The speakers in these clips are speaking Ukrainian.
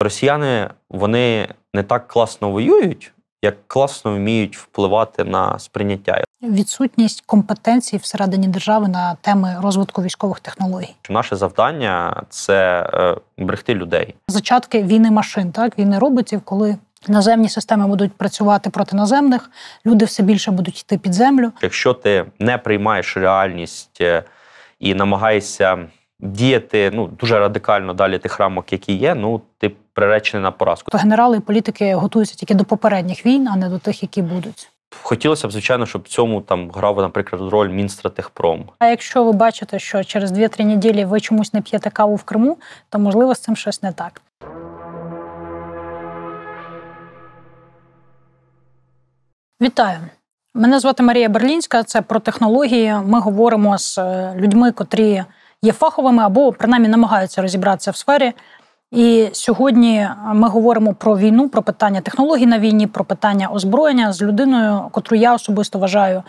Росіяни вони не так класно воюють, як класно вміють впливати на сприйняття. Відсутність компетенції всередині держави на теми розвитку військових технологій. Наше завдання це е, брехти людей. Зачатки війни машин, так війни роботів, коли наземні системи будуть працювати проти наземних, люди все більше будуть йти під землю. Якщо ти не приймаєш реальність е, і намагаєшся діяти ну дуже радикально далі тих рамок, які є, ну ти приречений на поразку. То генерали і політики готуються тільки до попередніх війн, а не до тих, які будуть. Хотілося б, звичайно, щоб в цьому там грав, наприклад, роль мінстра техпром. А якщо ви бачите, що через 2-3 неділі ви чомусь не п'єте каву в Криму, то можливо з цим щось не так. Вітаю. Мене звати Марія Берлінська. Це про технології. Ми говоримо з е, людьми, котрі є фаховими або принаймні намагаються розібратися в сфері. І сьогодні ми говоримо про війну, про питання технологій на війні, про питання озброєння з людиною, котру я особисто вважаю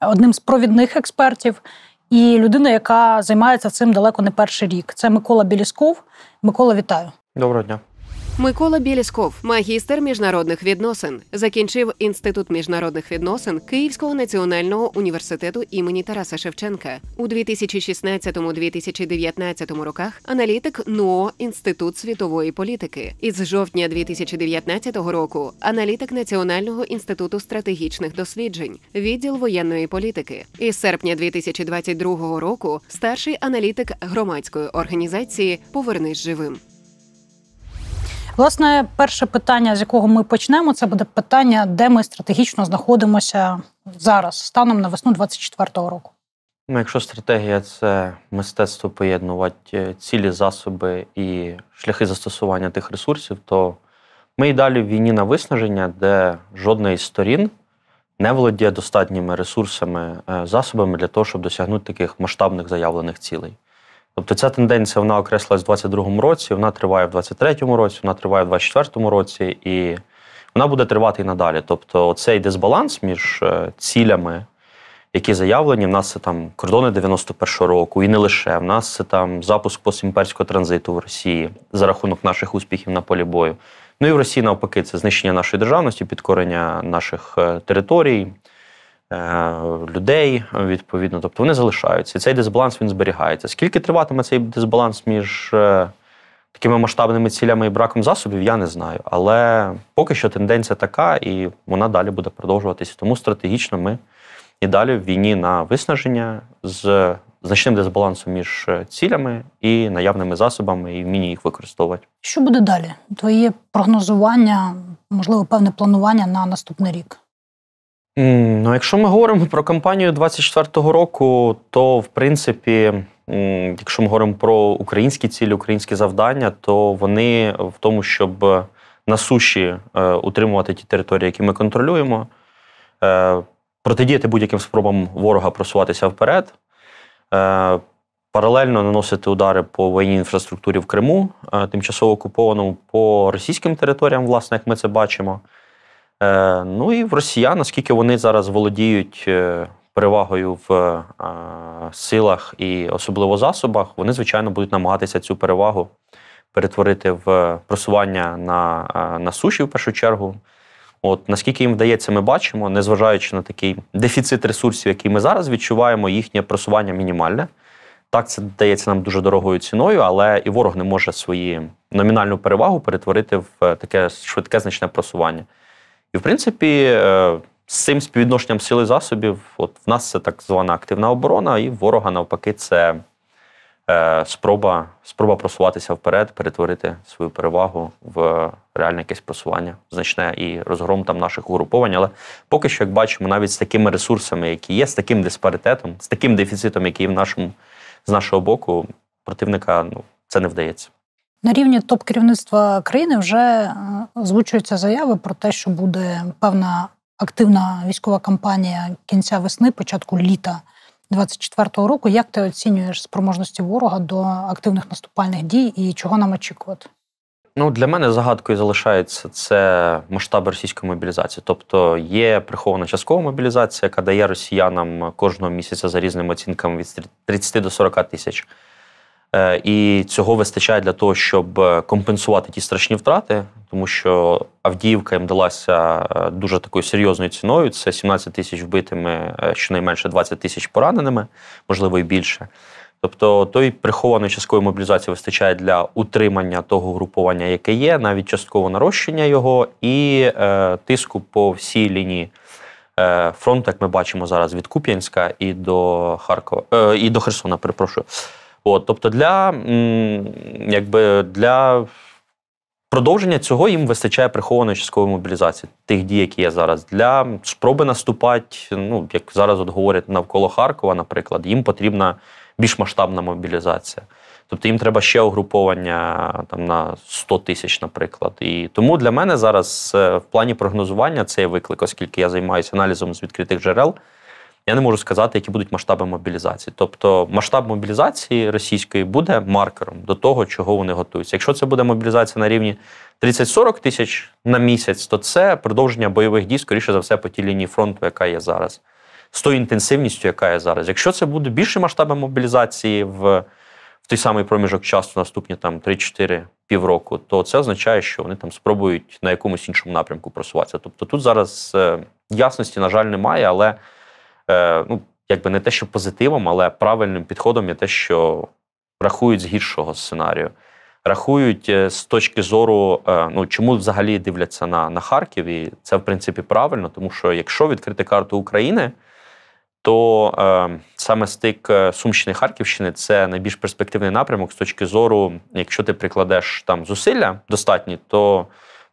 е, одним з провідних експертів, і людина, яка займається цим далеко не перший рік. Це Микола Білісков. Микола, вітаю. Доброго дня. Микола Білісков, магістр міжнародних відносин, закінчив інститут міжнародних відносин Київського національного університету імені Тараса Шевченка у 2016-2019 роках. Аналітик НУО Інститут світової політики, із жовтня 2019 року аналітик Національного інституту стратегічних досліджень, відділ воєнної політики, із серпня 2022 року старший аналітик громадської організації Повернись живим. Власне, перше питання, з якого ми почнемо, це буде питання, де ми стратегічно знаходимося зараз, станом на весну 2024 року. Ну, Якщо стратегія це мистецтво поєднувати е, цілі засоби і шляхи застосування тих ресурсів, то ми й далі в війні на виснаження, де жодна із сторін не володіє достатніми ресурсами, е, засобами для того, щоб досягнути таких масштабних заявлених цілей. Тобто ця тенденція вона окреслилась в 22 році, вона триває в 23-му році, вона триває в 24 році, і вона буде тривати і надалі. Тобто, цей дисбаланс між е, цілями, які заявлені, в нас це там кордони 91-го року, і не лише в нас це там запуск постімперського транзиту в Росії за рахунок наших успіхів на полі бою. Ну і в Росії навпаки, це знищення нашої державності, підкорення наших е, територій, Е, людей, відповідно, тобто вони залишаються. І цей дисбаланс він зберігається. Скільки триватиме цей дисбаланс між е, такими масштабними цілями і браком засобів, я не знаю. Але поки що тенденція така, і вона далі буде продовжуватися. Тому стратегічно ми і далі в війні на виснаження з значним дисбалансом між е, цілями і наявними засобами, і вміння їх використовувати. Що буде далі? Твоє прогнозування, можливо, певне планування на наступний рік. Ну, Якщо ми говоримо про кампанію 24-го року, то в принципі, якщо ми говоримо про українські цілі, українські завдання, то вони в тому, щоб на суші е, утримувати ті території, які ми контролюємо, е, протидіяти будь-яким спробам ворога просуватися вперед, е, паралельно наносити удари по воєнній інфраструктурі в Криму, тимчасово окупованому по російським територіям, власне, як ми це бачимо. Е, ну і в росіян, наскільки вони зараз володіють е, перевагою в е, силах і особливо засобах, вони звичайно будуть намагатися цю перевагу перетворити в просування на, на суші в першу чергу. От наскільки їм вдається, ми бачимо, незважаючи на такий дефіцит ресурсів, який ми зараз відчуваємо, їхнє просування мінімальне. Так, це дається нам дуже дорогою ціною, але і ворог не може свою номінальну перевагу перетворити в таке швидке значне просування. І, в принципі, е, з цим співвідношенням сили засобів, от в нас це так звана активна оборона, і ворога, навпаки, це е, спроба спроба просуватися вперед, перетворити свою перевагу в реальне якесь просування, значне і розгром там наших угруповань. Але поки що, як бачимо, навіть з такими ресурсами, які є, з таким диспаритетом, з таким дефіцитом, який в нашому з нашого боку, противника ну це не вдається. На рівні топ-керівництва країни вже е, озвучуються заяви про те, що буде певна активна військова кампанія кінця весни, початку літа 24-го року. Як ти оцінюєш спроможності ворога до активних наступальних дій і чого нам очікувати? Ну для мене загадкою залишається це масштаб російської мобілізації. Тобто є прихована часткова мобілізація, яка дає росіянам кожного місяця за різними оцінками від 30 до 40 тисяч. Е, і цього вистачає для того, щоб е, компенсувати ті страшні втрати, тому що Авдіївка їм далася е, дуже такою серйозною ціною. Це 17 тисяч вбитими, щонайменше 20 тисяч пораненими, можливо, і більше. Тобто той прихованої часткової мобілізації вистачає для утримання того групування, яке є, навіть частково нарощення його, і е, тиску по всій лінії е, фронту, як ми бачимо зараз від Куп'янська і до Харкова е, і до Херсона, перепрошую. От, Тобто, для якби для продовження цього їм вистачає прихованої часткової мобілізації тих дій, які є зараз. Для спроби наступати, ну як зараз от говорять навколо Харкова, наприклад, їм потрібна більш масштабна мобілізація. Тобто їм треба ще угруповання там на 100 тисяч, наприклад. І тому для мене зараз е, в плані прогнозування цей виклик, оскільки я займаюся аналізом з відкритих джерел. Я не можу сказати, які будуть масштаби мобілізації. Тобто масштаб мобілізації російської буде маркером до того, чого вони готуються. Якщо це буде мобілізація на рівні 30-40 тисяч на місяць, то це продовження бойових дій, скоріше за все, по тій лінії фронту, яка є зараз, з тою інтенсивністю, яка є зараз. Якщо це буде більше масштаби мобілізації в в той самий проміжок часу, наступні там 3-4 півроку, то це означає, що вони там спробують на якомусь іншому напрямку просуватися. Тобто тут зараз е, ясності, на жаль, немає, але. Е, ну якби не те, що позитивом, але правильним підходом є те, що рахують з гіршого сценарію. Рахують е, з точки зору, е, ну чому взагалі дивляться на на Харків, і це в принципі правильно, тому що якщо відкрити карту України, то е, саме стик Сумщини Харківщини це найбільш перспективний напрямок з точки зору, якщо ти прикладеш там зусилля достатні, то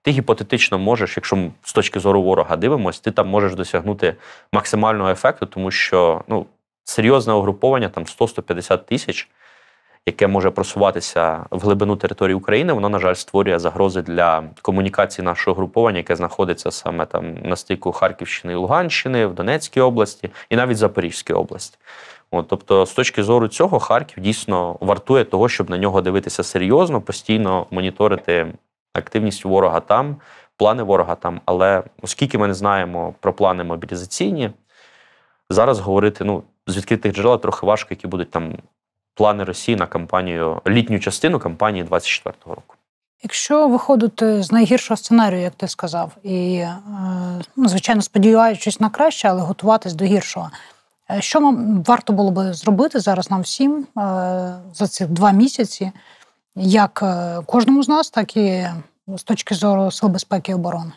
ти гіпотетично можеш, якщо з точки зору ворога дивимося, ти там можеш досягнути максимального ефекту, тому що ну, серйозне угруповання, там 100-150 тисяч, яке може просуватися в глибину території України, воно, на жаль, створює загрози для комунікації нашого угруповання, яке знаходиться саме там на стику Харківщини і Луганщини, в Донецькій області і навіть Запорізькій області. От, Тобто, з точки зору цього, Харків дійсно вартує того, щоб на нього дивитися серйозно, постійно моніторити активність ворога там, плани ворога там. Але оскільки ми не знаємо про плани мобілізаційні, зараз говорити ну, з відкритих джерел трохи важко, які будуть там плани Росії на кампанію, літню частину кампанії 2024 року. Якщо виходити е, з найгіршого сценарію, як ти сказав, і е, ну, звичайно сподіваючись на краще, але готуватись до гіршого, е, що нам варто було би зробити зараз нам всім за ці два місяці, як е, кожному з нас, так і ну, з точки зору сил безпеки і оборони.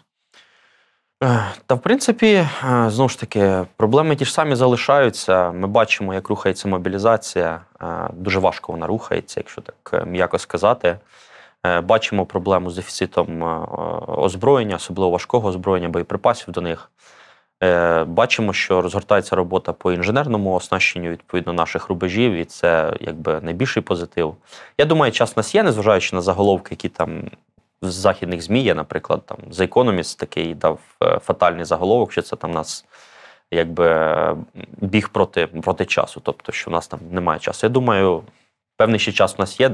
Е, та в принципі, е, знову ж таки, проблеми ті ж самі залишаються. Ми бачимо, як рухається мобілізація. Дуже важко вона рухається, якщо так м'яко сказати. Бачимо проблему з дефіцитом озброєння, особливо важкого озброєння боєприпасів до них. Е, бачимо, що розгортається робота по інженерному оснащенню відповідно наших рубежів, і це якби найбільший позитив. Я думаю, час нас є, незважаючи на заголовки, які там в західних ЗМІ є, наприклад, там The Economist такий дав е, фатальний заголовок, що це там нас якби біг проти проти часу, тобто що в нас там немає часу. Я думаю, певний ще час у нас є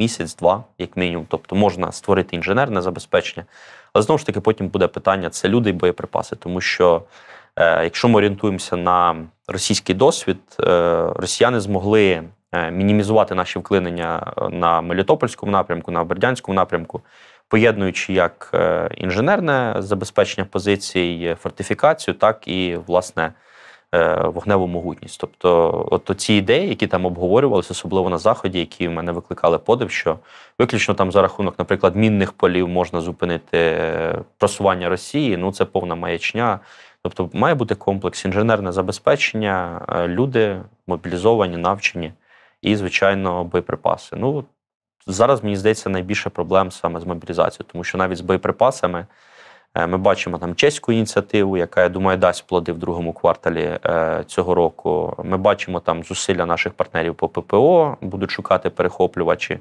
місяць-два, як мінімум. Тобто можна створити інженерне забезпечення. Але знову ж таки, потім буде питання: це люди і боєприпаси, тому що. Е, якщо ми орієнтуємося на російський досвід, е, росіяни змогли е, мінімізувати наші вклинення на Мелітопольському напрямку, на Бердянському напрямку, поєднуючи як інженерне забезпечення позицій, фортифікацію, так і власне Е, вогневу могутність. Тобто, от ці ідеї, які там обговорювалися, особливо на заході, які в мене викликали подив, що виключно там за рахунок, наприклад, мінних полів можна зупинити е, просування Росії. Ну це повна маячня. Тобто, має бути комплекс інженерне забезпечення, е, люди мобілізовані, навчені і, звичайно, боєприпаси. Ну зараз мені здається найбільше проблем саме з мобілізацією, тому що навіть з боєприпасами. Е, ми бачимо там чеську ініціативу, яка я думаю дасть плоди в другому кварталі е, цього року. Ми бачимо там зусилля наших партнерів по ППО, будуть шукати перехоплювачі.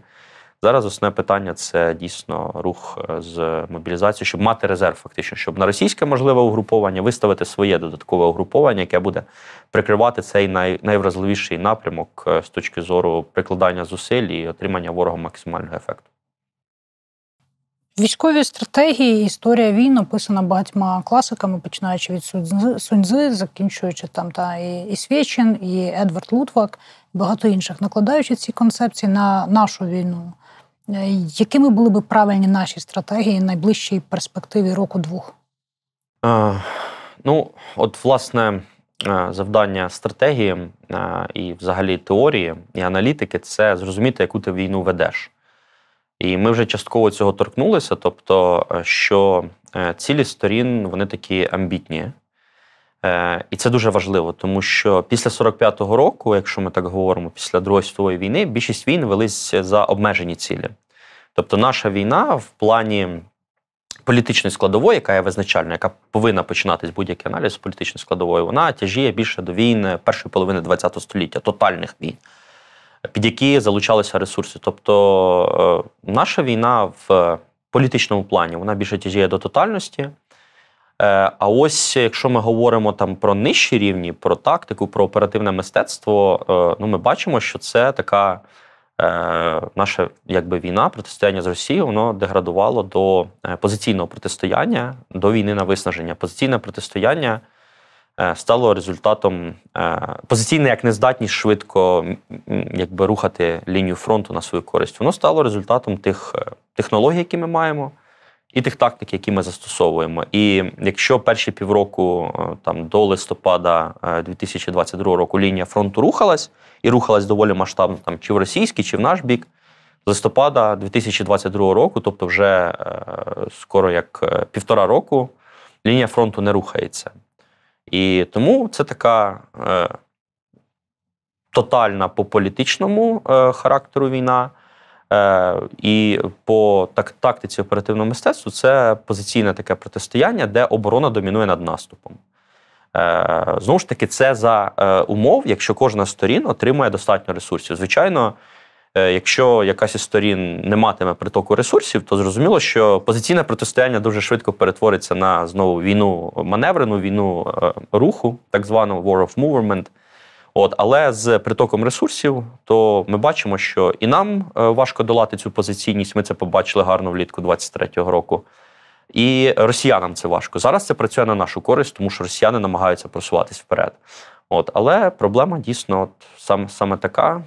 Зараз основне питання це дійсно рух е, з мобілізацією, щоб мати резерв, фактично, щоб на російське можливе угруповання виставити своє додаткове угруповання, яке буде прикривати цей най, найвразливіший напрямок з точки зору прикладання зусиль і отримання ворога максимального ефекту. Військові стратегії, історія війн описана багатьма класиками, починаючи від Суньзи, закінчуючи там та і, і Свєчин, і Едвард Лутвак, і багато інших, накладаючи ці концепції на нашу війну. Е, якими були би правильні наші стратегії в найближчій перспективі року-двох? А, ну, от власне е, завдання стратегії е, і, взагалі, теорії і аналітики це зрозуміти, яку ти війну ведеш. І ми вже частково цього торкнулися, тобто, е, що е, цілі сторін вони такі амбітні. Е, і це дуже важливо, тому що після 45-го року, якщо ми так говоримо, після Другої світової війни більшість війн велись за обмежені цілі. Тобто, наша війна в плані політичної складової, яка є визначальна, яка повинна починатись будь-який аналіз політичної складової, вона тяжіє більше до війн першої половини ХХ століття, тотальних війн під які залучалися ресурси. Тобто е, наша війна в політичному плані вона більше тяжіє до тотальності. Е, а ось якщо ми говоримо там про нижчі рівні, про тактику, про оперативне мистецтво, е, ну ми бачимо, що це така наша якби війна, протистояння з Росією, воно деградувало до позиційного протистояння, до війни на виснаження. Позиційне протистояння Е, стало результатом е, позиційне, як нездатність швидко якби, рухати лінію фронту на свою користь. Воно стало результатом тих е, технологій, які ми маємо, і тих тактик, які ми застосовуємо. І якщо перші півроку там, до листопада 2022 року лінія фронту рухалась і рухалась доволі масштабно там, чи в російський, чи в наш бік. З листопада 2022 року, тобто вже скоро як півтора року, лінія фронту не рухається. І тому це така е, тотальна по політичному е, характеру війна. Е, і по так, тактиці оперативного мистецтва це позиційне таке протистояння, де оборона домінує над наступом. Е, знову ж таки, це за е, умов, якщо кожна з сторін отримує достатньо ресурсів. Звичайно, Е, якщо якась із сторін не матиме притоку ресурсів, то зрозуміло, що позиційне протистояння дуже швидко перетвориться на знову війну маневрену, війну е, руху, так звану «war of movement». От, але з притоком ресурсів, то ми бачимо, що і нам е, важко долати цю позиційність. Ми це побачили гарно влітку 23-го року. І росіянам це важко. Зараз це працює на нашу користь, тому що росіяни намагаються просуватись вперед. От, але проблема дійсно от сам саме така,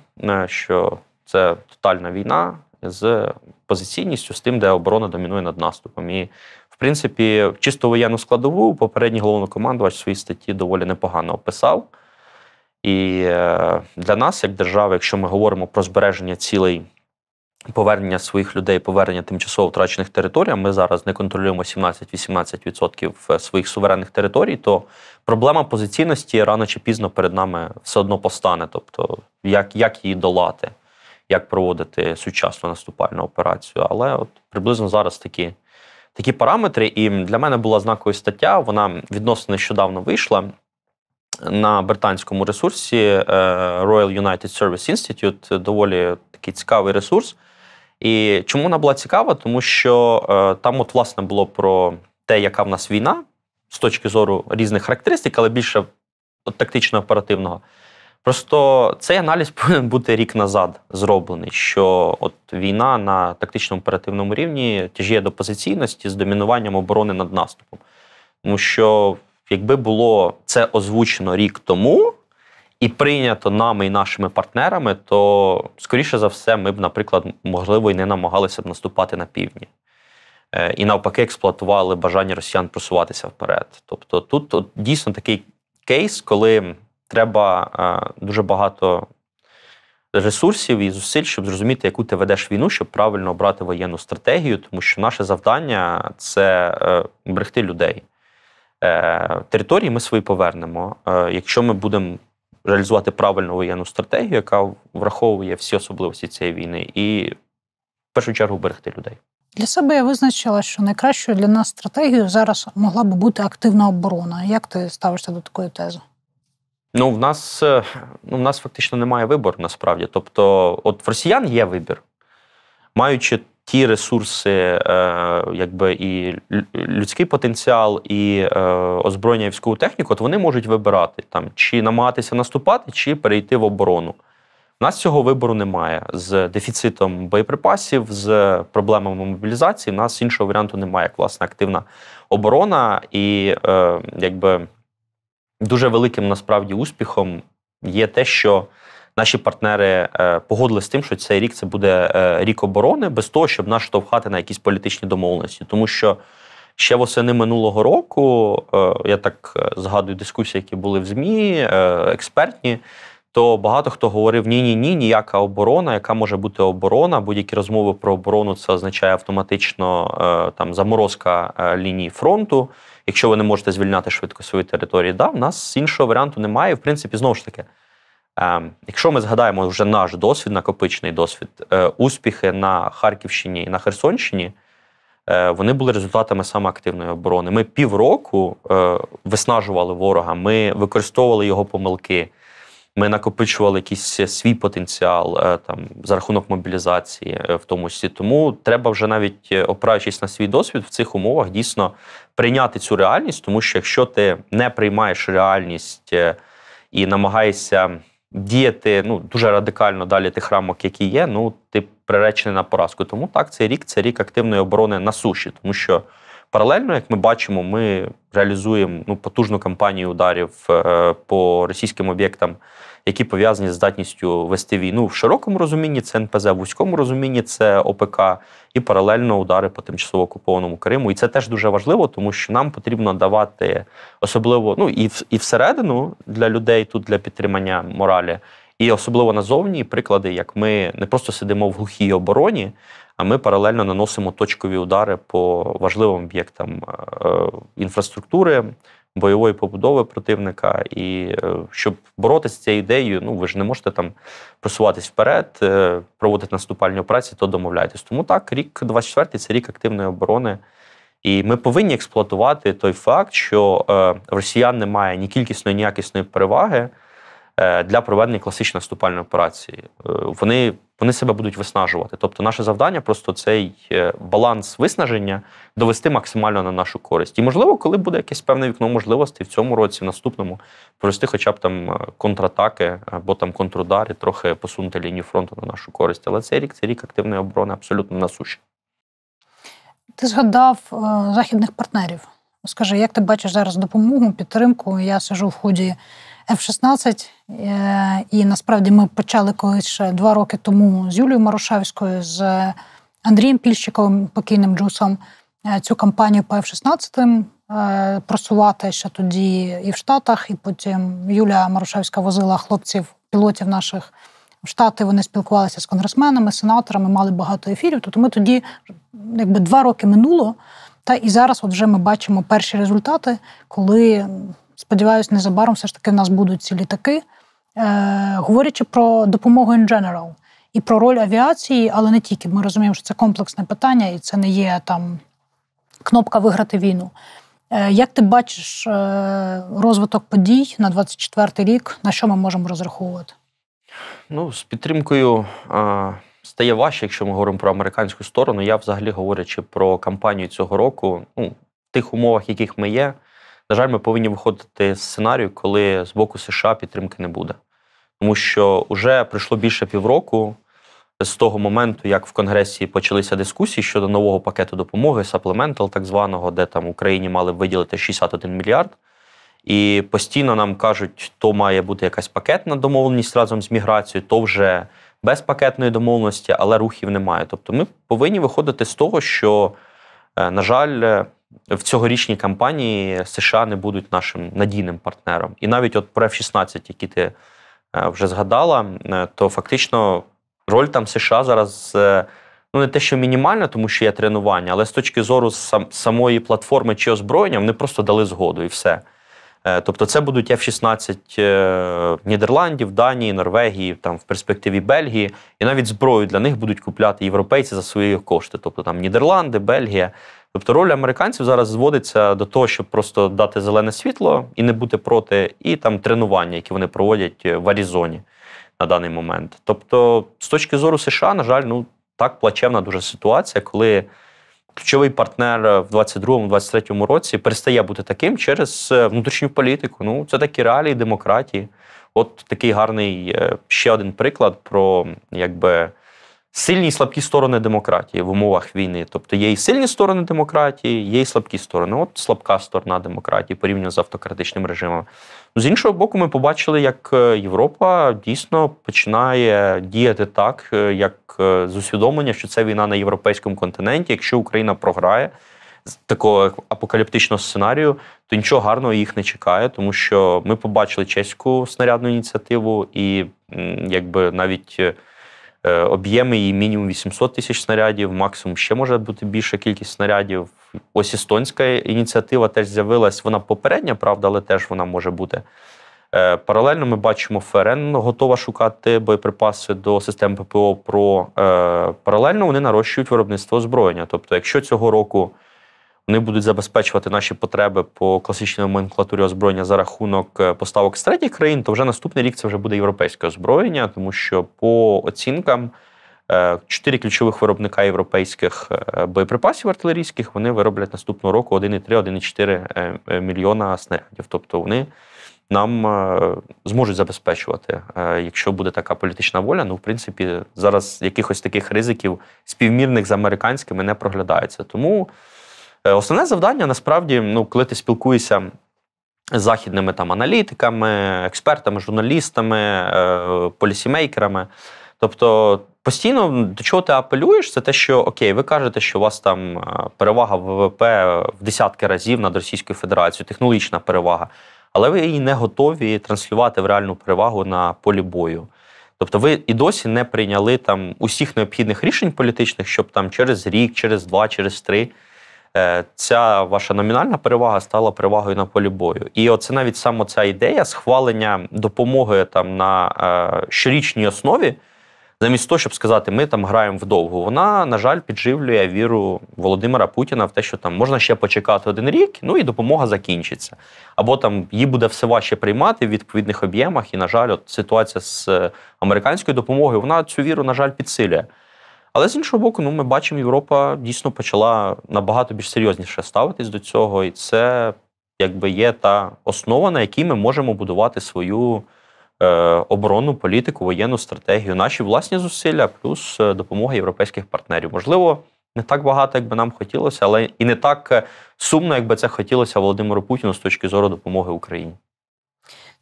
що це тотальна війна з позиційністю, з тим, де оборона домінує над наступом. І в принципі, чисто воєнну складову попередній головнокомандувач в своїй статті доволі непогано описав. І е, для нас, як держави, якщо ми говоримо про збереження цілей. Повернення своїх людей, повернення тимчасово втрачених територій, ми зараз не контролюємо 17-18% е, своїх суверенних територій, то проблема позиційності рано чи пізно перед нами все одно постане. Тобто, як як її долати? як проводити сучасну наступальну операцію. Але от приблизно зараз такі такі параметри. І для мене була знакова стаття. Вона відносно нещодавно вийшла на британському ресурсі е, Royal United Service Institute. Доволі такий цікавий ресурс. І чому вона була цікава? Тому що е, там, от, власне, було про те, яка в нас війна з точки зору різних характеристик, але більше от, тактично-оперативного. Просто цей аналіз повинен бути рік назад зроблений, що от війна на тактичному оперативному рівні тяжіє до позиційності з домінуванням оборони над наступом. Тому що якби було це озвучено рік тому і прийнято нами і нашими партнерами, то скоріше за все ми б, наприклад, можливо, і не намагалися б наступати на півдні. Е, і навпаки, експлуатували бажання росіян просуватися вперед. Тобто, тут от, дійсно такий кейс, коли треба е, дуже багато ресурсів і зусиль, щоб зрозуміти, яку ти ведеш війну, щоб правильно обрати воєнну стратегію, тому що наше завдання це е, брехти людей. Е, території ми свої повернемо. Якщо ми будемо реалізувати правильну воєнну стратегію, яка враховує всі особливості цієї війни, і в першу чергу берегти людей. Для себе я визначила, що найкращою для нас стратегією зараз могла би бути активна оборона. Як ти ставишся до такої тези? Ну, в нас е, ну, в нас фактично немає вибору насправді. Тобто, от в росіян є вибір, маючи ті ресурси, е, якби і людський потенціал, і е, озброєння військову техніку, от вони можуть вибирати там чи намагатися наступати, чи перейти в оборону. У нас цього вибору немає з дефіцитом боєприпасів, з проблемами мобілізації. У нас іншого варіанту немає. як Класна активна оборона і е, якби. Дуже великим насправді успіхом є те, що наші партнери е, погодили з тим, що цей рік це буде е, рік оборони, без того, щоб нас штовхати на якісь політичні домовленості, тому що. Ще восени минулого року, е, я так згадую дискусії, які були в ЗМІ, експертні, то багато хто говорив: ні-ні, ні, ніяка оборона, яка може бути оборона. Будь-які розмови про оборону це означає автоматично там заморозка лінії фронту. Якщо ви не можете звільняти швидко свої території, да, в нас іншого варіанту немає. В принципі, знову ж таки, ем, якщо ми згадаємо вже наш досвід, накопичений досвід, е, успіхи на Харківщині і на Херсонщині. Е, вони були результатами саме активної оборони. Ми півроку е, виснажували ворога, ми використовували його помилки, ми накопичували якийсь свій потенціал там за рахунок мобілізації в тому числі. Тому треба вже навіть опираючись на свій досвід в цих умовах дійсно прийняти цю реальність, тому що якщо ти не приймаєш реальність е, і намагаєшся діяти ну, дуже радикально далі тих рамок, які є, ну ти приречений на поразку. Тому так, цей рік це рік активної оборони на суші, тому що. Паралельно, як ми бачимо, ми реалізуємо ну потужну кампанію ударів е, по російським об'єктам які пов'язані з здатністю вести війну в широкому розумінні, це НПЗ, в вузькому розумінні це ОПК і паралельно удари по тимчасово окупованому Криму. І це теж дуже важливо, тому що нам потрібно давати особливо ну і в, і всередину для людей тут для підтримання моралі. І особливо назовні приклади, як ми не просто сидимо в глухій обороні, а ми паралельно наносимо точкові удари по важливим об'єктам е, е, інфраструктури, бойової побудови противника. І е, щоб боротися з цією ідеєю, ну ви ж не можете там просуватись вперед, е, проводити наступальні операції, то домовляйтесь. Тому так, рік 24-й це рік активної оборони. І ми повинні експлуатувати той факт, що е, в росіян немає ні кількісної, ні якісної переваги. Е, для проведення класичної наступальної операції. Е, вони вони себе будуть виснажувати. Тобто, наше завдання просто цей е, баланс виснаження довести максимально на нашу користь. І можливо, коли буде якесь певне вікно можливостей в цьому році, в наступному провести, хоча б там контратаки або там контрудари, трохи посунути лінію фронту на нашу користь. Але цей рік це рік активної оборони абсолютно на суші. Ти згадав західних партнерів. Скажи, як ти бачиш зараз допомогу, підтримку? Я сижу в ході F-16. Е, і насправді ми почали колись ще два роки тому з Юлією Марушевською, з Андрієм Пільщиковим покійним джусом, е, цю кампанію по F-16 е, просувати ще тоді і в Штатах, і потім Юлія Марушевська возила хлопців, пілотів наших в Штати. Вони спілкувалися з конгресменами, сенаторами, мали багато ефірів. Тобто ми тоді, якби два роки минуло. Та і зараз, от вже ми бачимо перші результати, коли Сподіваюсь, незабаром все ж таки в нас будуть ці літаки. Е, говорячи про допомогу in general і про роль авіації, але не тільки. Ми розуміємо, що це комплексне питання, і це не є там кнопка виграти війну. Е, як ти бачиш е, розвиток подій на 24-й рік, на що ми можемо розраховувати? Ну, з підтримкою а, стає важче, якщо ми говоримо про американську сторону. Я, взагалі, говорячи про кампанію цього року, ну, в тих умовах, яких ми є, на жаль, ми повинні виходити з сценарію, коли з боку США підтримки не буде, тому що вже пройшло більше півроку з того моменту, як в Конгресі почалися дискусії щодо нового пакету допомоги, саплементал, так званого, де там Україні мали виділити 61 мільярд. І постійно нам кажуть, то має бути якась пакетна домовленість разом з міграцією, то вже без пакетної домовленості, але рухів немає. Тобто ми повинні виходити з того, що, е, на жаль, е, в цьогорічній кампанії США не будуть нашим надійним партнером. І навіть от про F-16, які ти е, вже згадала, е, то фактично роль там США зараз. Е, ну, не те, що мінімальна, тому що є тренування, але з точки зору сам, самої платформи чи озброєння, вони просто дали згоду і все. Тобто, це будуть F-16 Нідерландів, Данії, Норвегії, там в перспективі Бельгії, і навіть зброю для них будуть купляти європейці за свої кошти. Тобто там Нідерланди, Бельгія, Тобто роль американців зараз зводиться до того, щоб просто дати зелене світло і не бути проти, і там тренування, які вони проводять е, в Аризоні на даний момент. Тобто, з точки зору США, на жаль, ну так плачевна дуже ситуація, коли ключовий партнер е, в 22-23 році перестає бути таким через е, внутрішню політику. Ну це такі реалії демократії. От такий гарний ще один приклад про якби сильні і слабкі сторони демократії в умовах війни. Тобто є і сильні сторони демократії, є і слабкі сторони. От слабка сторона демократії порівняно з автократичним режимом. Ну, з іншого боку, ми побачили, як е, Європа дійсно починає діяти так, е, як е, з усвідомлення, що це війна на європейському континенті. Якщо Україна програє з такого апокаліптичного сценарію, то нічого гарного їх не чекає, тому що ми побачили чеську снарядну ініціативу, і якби навіть. Е, об'єми і мінімум 800 тисяч снарядів, максимум ще може бути більша кількість снарядів. Ось естонська ініціатива теж з'явилась. Вона попередня, правда, але теж вона може бути. Е, паралельно ми бачимо, ФРН готова шукати боєприпаси до систем ППО. Про е, паралельно вони нарощують виробництво озброєння. Тобто, якщо цього року вони будуть забезпечувати наші потреби по класичній номенклатурі озброєння за рахунок е, поставок з третіх країн. То вже наступний рік це вже буде європейське озброєння, тому що по оцінкам. Е, чотири ключових виробника європейських е, боєприпасів артилерійських вони вироблять наступного року 1,3-1,4 мільйона снарядів. Тобто вони нам зможуть забезпечувати, якщо буде така політична воля. Ну, в принципі, зараз якихось таких ризиків співмірних з американськими не проглядається. Тому Е, основне завдання насправді, ну, коли ти спілкуєшся з західними там аналітиками, експертами, журналістами, е, полісімейкерами, тобто. Постійно до чого ти апелюєш, це те, що окей, ви кажете, що у вас там е, перевага ВВП в десятки разів над Російською Федерацією, технологічна перевага, але ви її не готові транслювати в реальну перевагу на полі бою. Тобто ви і досі не прийняли там усіх необхідних рішень політичних, щоб там через рік, через два, через три Е, ця ваша номінальна перевага стала перевагою на полі бою. І оце навіть саме ця ідея схвалення допомоги там на е, щорічній основі. Замість того, щоб сказати, ми там граємо вдовгу. вона, на жаль, підживлює віру Володимира Путіна в те, що там можна ще почекати один рік, ну і допомога закінчиться. Або там її буде все важче приймати в відповідних об'ємах. І, на жаль, от ситуація з е, американською допомогою, вона цю віру, на жаль, підсилює. Але з іншого боку, ну ми бачимо, Європа дійсно почала набагато більш серйозніше ставитись до цього, і це якби є та основа, на якій ми можемо будувати свою е, оборонну політику, воєнну стратегію, наші власні зусилля, плюс е, допомога європейських партнерів. Можливо, не так багато, як би нам хотілося, але і не так е, сумно, як би це хотілося Володимиру Путіну з точки зору допомоги Україні.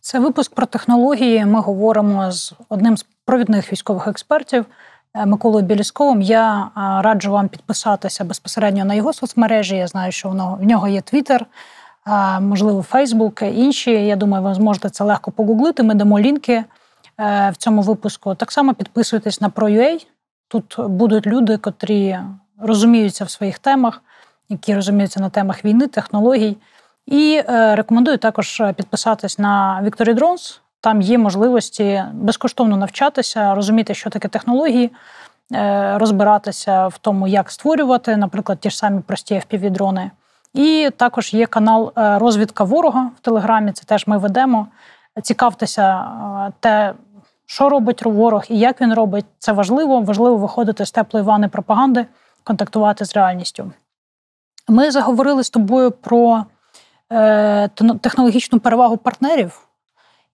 Це випуск про технології. Ми говоримо з одним з провідних військових експертів. Е, Миколою Білісковим. Я е, раджу вам підписатися безпосередньо на його соцмережі. Я знаю, що воно в нього є Твіттер, можливо, Фейсбук, інші. Я думаю, ви зможете це легко погуглити. Ми дамо лінки е, в цьому випуску. Так само підписуйтесь на ProUA. Тут будуть люди, котрі розуміються в своїх темах, які розуміються на темах війни, технологій. І рекомендую також підписатись на Вікторі Дронс там є можливості безкоштовно навчатися, розуміти, що таке технології, е, розбиратися в тому, як створювати, наприклад, ті ж самі прості FPV-дрони. І також є канал е, розвідка ворога в Телеграмі. Це теж ми ведемо. Цікавтеся е, те, що робить ворог і як він робить. Це важливо. Важливо виходити з теплої вани пропаганди, контактувати з реальністю. Ми заговорили з тобою про технологічну перевагу партнерів.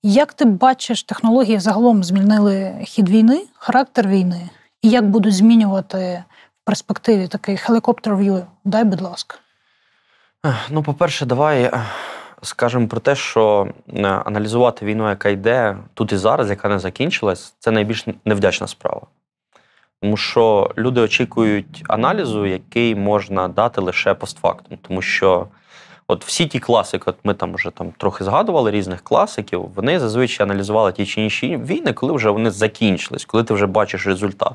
Як ти бачиш, технології загалом змінили хід війни, характер війни, і як будуть змінювати в перспективі такий хелікоптер в'ю? Дай, будь ласка. Ну, по-перше, давай е, скажемо про те, що е, аналізувати війну, яка йде тут і зараз, яка не закінчилась, це найбільш невдячна справа. Тому що люди очікують аналізу, який можна дати лише постфактум, тому що От всі ті класики, от ми там вже там трохи згадували різних класиків, вони зазвичай аналізували ті чи інші війни, коли вже вони закінчились, коли ти вже бачиш результат.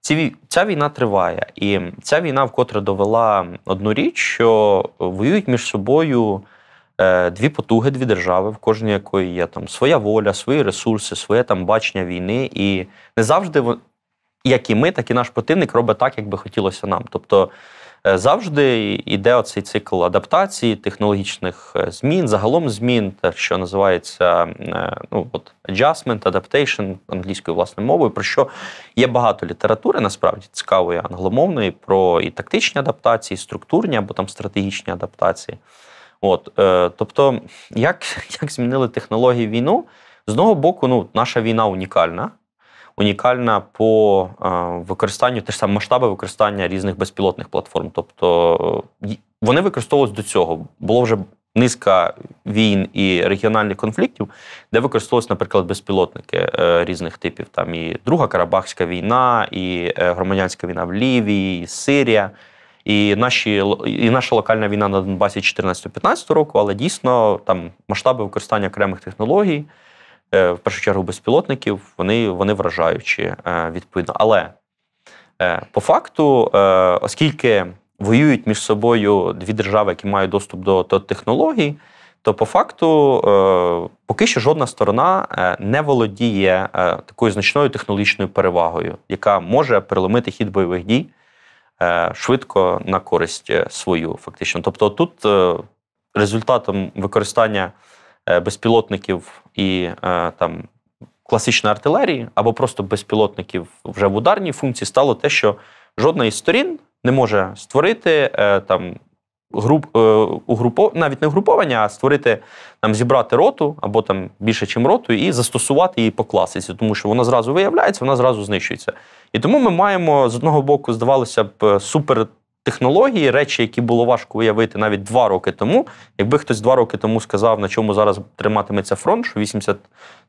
Ці, Ця війна триває, і ця війна вкотре довела одну річ, що воюють між собою е, дві потуги, дві держави, в кожній якої є там своя воля, свої ресурси, своє там бачення війни. І не завжди як і ми, так і наш противник робить так, як би хотілося нам. Тобто. Е, завжди йде оцей цикл адаптації, технологічних е, змін, загалом змін, що називається е, ну, от, adjustment, adaptation англійською власною мовою, про що є багато літератури, насправді цікавої, англомовної, про і тактичні адаптації, і структурні або там стратегічні адаптації. От, е, Тобто, як як змінили технології війну? З одного боку, ну, наша війна унікальна унікальна по використанню теж саме масштаби використання різних безпілотних платформ. Тобто вони використовувалися до цього. Було вже низка війн і регіональних конфліктів, де використовувалися, наприклад, безпілотники е, різних типів. Там і Друга Карабахська війна, і е, громадянська війна в Лівії, і Сирія. І наші і наша локальна війна на Донбасі 14-15 року, але дійсно там масштаби використання окремих технологій. Е, в першу чергу безпілотників, вони вони вражаючі е, відповідно. Але е, по факту, оскільки воюють між собою дві держави, які мають доступ до, до технологій, то по факту поки що жодна сторона не володіє такою значною технологічною перевагою, яка може переломити хід бойових дій швидко на користь свою, фактично. Тобто, тут результатом використання. Е, безпілотників і е, там класичної артилерії, або просто безпілотників вже в ударній функції, стало те, що жодна із сторін не може створити е, там груп, угрупо, навіть не угруповання, а створити там, зібрати роту або там більше, ніж роту, і застосувати її по класиці, тому що вона зразу виявляється, вона зразу знищується. І тому ми маємо з одного боку, здавалося б, супер технології, речі, які було важко уявити навіть два роки тому. Якби хтось два роки тому сказав, на чому зараз триматиметься фронт, що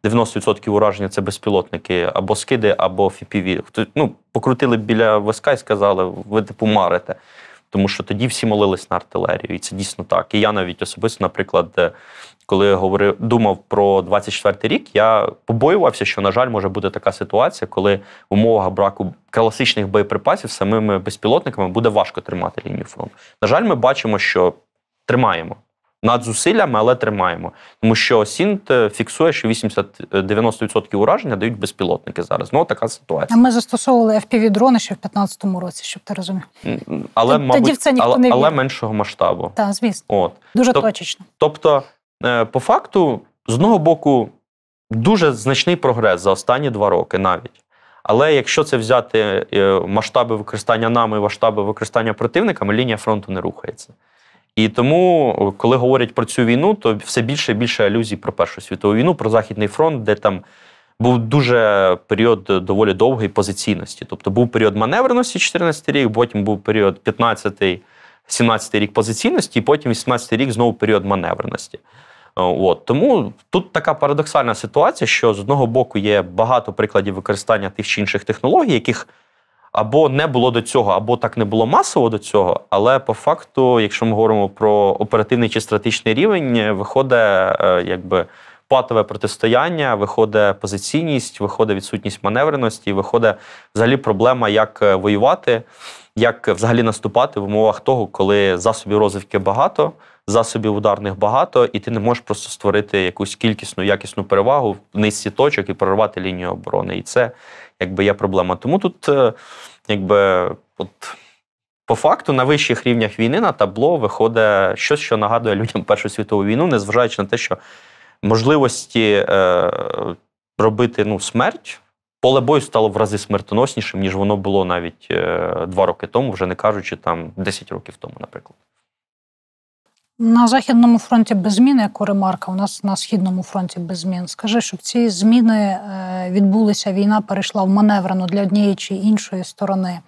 80-90% ураження це безпілотники або скиди, або FPV. Хто ну покрутили біля виска і сказали, ви типу марите. Тому що тоді всі молились на артилерію, і це дійсно так. І я навіть особисто, наприклад, коли я говорив, думав про 24-й рік, я побоювався, що, на жаль, може бути така ситуація, коли в умовах браку класичних боєприпасів самими безпілотниками буде важко тримати лінію фронту. На жаль, ми бачимо, що тримаємо. Над зусиллями, але тримаємо, тому що Сінт е, фіксує, що 80-90% е, ураження дають безпілотники зараз. Ну така ситуація. А Ми застосовували fpv дрони ще в 2015 році, щоб ти розумів. Але Тоді мабуть, це ніхто але, не але меншого масштабу. Так, звісно, от дуже Тоб, точечно. Тобто Е, по факту, з одного боку, дуже значний прогрес за останні два роки навіть. Але якщо це взяти е, масштаби використання нами і масштаби використання противниками, лінія фронту не рухається. І тому, е, коли говорять про цю війну, то все більше і більше алюзій про Першу світову війну, про Західний фронт, де там був дуже період доволі довгої позиційності. Тобто був період маневреності 14 рік, потім був період 15-17 рік позиційності, і потім 18 рік знову період маневреності. Е, от Тому тут така парадоксальна ситуація, що з одного боку є багато прикладів використання тих чи інших технологій, яких або не було до цього, або так не було масово до цього. Але по факту, якщо ми говоримо про оперативний чи стратегічний рівень, виходить е, якби патове протистояння, виходить позиційність, виходить відсутність маневреності, виходить взагалі проблема, як е, воювати, як взагалі наступати в умовах того, коли засобів розвідки багато засобів ударних багато, і ти не можеш просто створити якусь кількісну, якісну перевагу в низці точок і прорвати лінію оборони. І це якби є проблема. Тому тут е, якби от. По факту на вищих рівнях війни на табло виходить щось, що нагадує людям Першу світову війну, незважаючи на те, що можливості е, робити ну, смерть, поле бою стало в рази смертоноснішим, ніж воно було навіть е, два роки тому, вже не кажучи там 10 років тому, наприклад. На західному фронті без змін, як у ремарка, у нас на східному фронті без змін. Скажи, щоб ці зміни е, відбулися, війна перейшла в маневрену для однієї чи іншої сторони.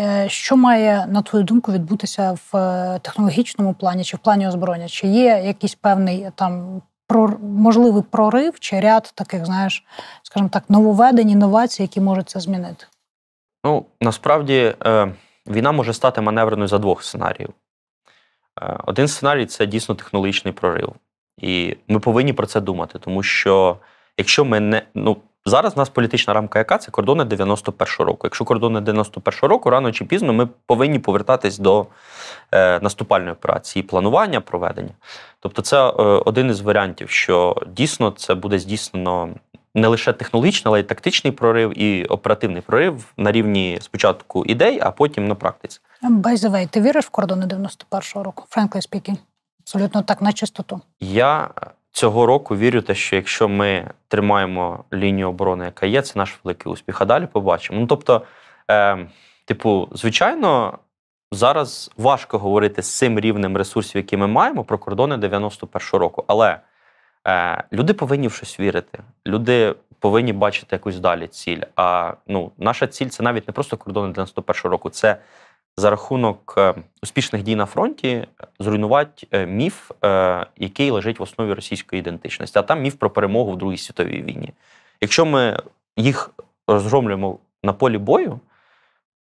Е, що має, на твою думку, відбутися в е, технологічному плані чи в плані озброєння? Чи є якийсь певний там можливий прорив чи ряд таких, знаєш, скажімо так, нововведень, інновацій, які можуть це змінити? Ну насправді війна може стати маневреною за двох сценаріїв. Е, один сценарій це дійсно технологічний прорив. І ми повинні про це думати, тому що якщо ми не. ну, Зараз у нас політична рамка, яка це кордони 91-го року. Якщо кордони 91-го року, рано чи пізно ми повинні повертатись до е, наступальної операції, планування проведення. Тобто, це е, один із варіантів, що дійсно це буде здійснено не лише технологічний, але й тактичний прорив і оперативний прорив на рівні спочатку ідей, а потім на практиці. Байзевей, ти віриш в кордони 91-го року? Frankly speaking. Абсолютно так, на чистоту. Я цього року вірю, те, що якщо ми тримаємо лінію оборони, яка є, це наш великий успіх. А далі побачимо. Ну тобто, е, типу, звичайно, зараз важко говорити з цим рівнем ресурсів, які ми маємо, про кордони 91-го року. Але е, люди повинні в щось вірити. Люди повинні бачити якусь далі ціль. А ну, наша ціль це навіть не просто кордони 91-го року. це за рахунок е, успішних дій на фронті е, зруйнувати е, міф, який лежить в основі російської ідентичності, а там міф про перемогу в Другій світовій війні. Якщо ми їх розгромлюємо на полі бою,